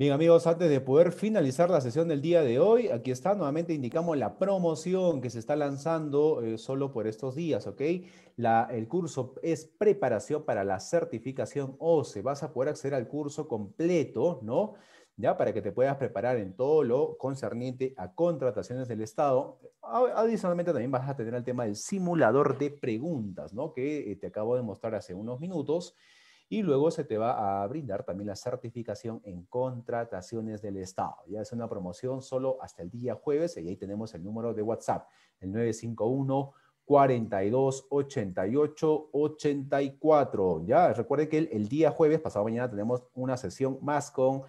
Bien amigos, antes de poder finalizar la sesión del día de hoy, aquí está, nuevamente indicamos la promoción que se está lanzando eh, solo por estos días, ¿ok? el curso es preparación para la certificación OCE. Vas a poder acceder al curso completo, ¿no? Ya para que te puedas preparar en todo lo concerniente a contrataciones del Estado. Adicionalmente también vas a tener el tema del simulador de preguntas, ¿no? Que eh, te acabo de mostrar hace unos minutos. Y luego se te va a brindar también la certificación en contrataciones del Estado. Ya es una promoción solo hasta el día jueves y ahí tenemos el número de WhatsApp, el 951. 42 84. Ya, recuerde que el, el, día jueves, pasado mañana, tenemos una sesión más con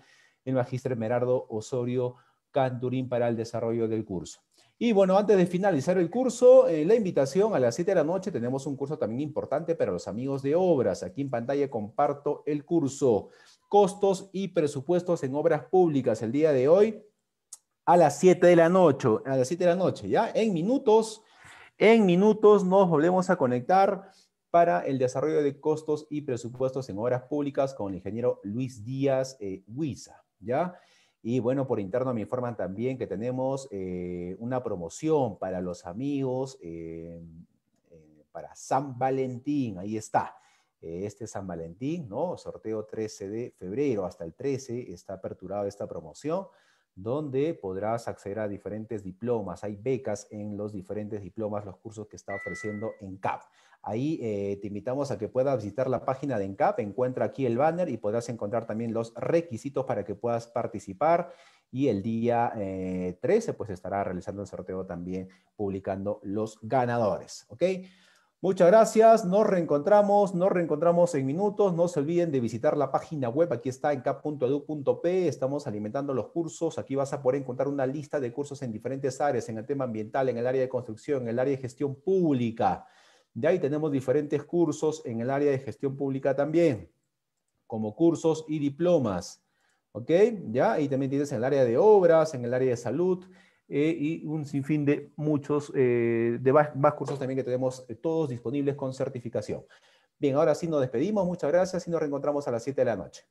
el magíster Merardo Osorio Canturín para el desarrollo del curso. Y bueno, antes de finalizar el curso, eh, la invitación a las 7 de la noche tenemos un curso también importante para los amigos de obras. Aquí en pantalla comparto el curso Costos y Presupuestos en Obras Públicas el día de hoy a las 7 de la noche. A las 7 de la noche, ¿ya? En minutos, en minutos nos volvemos a conectar para el desarrollo de costos y presupuestos en obras públicas con el ingeniero Luis Díaz eh, Huiza, ¿ya? Y bueno, por interno me informan también que tenemos eh, una promoción para los amigos eh, eh, para San Valentín. Ahí está. Este San Valentín, ¿no? Sorteo 13 de febrero hasta el 13 está aperturada esta promoción donde podrás acceder a diferentes diplomas. Hay becas en los diferentes diplomas, los cursos que está ofreciendo ENCAP. Ahí eh, te invitamos a que puedas visitar la página de ENCAP, encuentra aquí el banner y podrás encontrar también los requisitos para que puedas participar. Y el día 13, eh, pues estará realizando el sorteo también, publicando los ganadores. ¿Ok? Muchas gracias, nos reencontramos, nos reencontramos en minutos, no se olviden de visitar la página web, aquí está en cap.edu.p, estamos alimentando los cursos, aquí vas a poder encontrar una lista de cursos en diferentes áreas, en el tema ambiental, en el área de construcción, en el área de gestión pública. De ahí tenemos diferentes cursos en el área de gestión pública también, como cursos y diplomas. ¿Ok? ¿Ya? Y también tienes en el área de obras, en el área de salud, eh, y un sinfín de muchos, eh, de más, más, cursos también que tenemos eh, todos disponibles con certificación. Bien, ahora sí nos despedimos, muchas gracias y nos reencontramos a las 7 de la noche.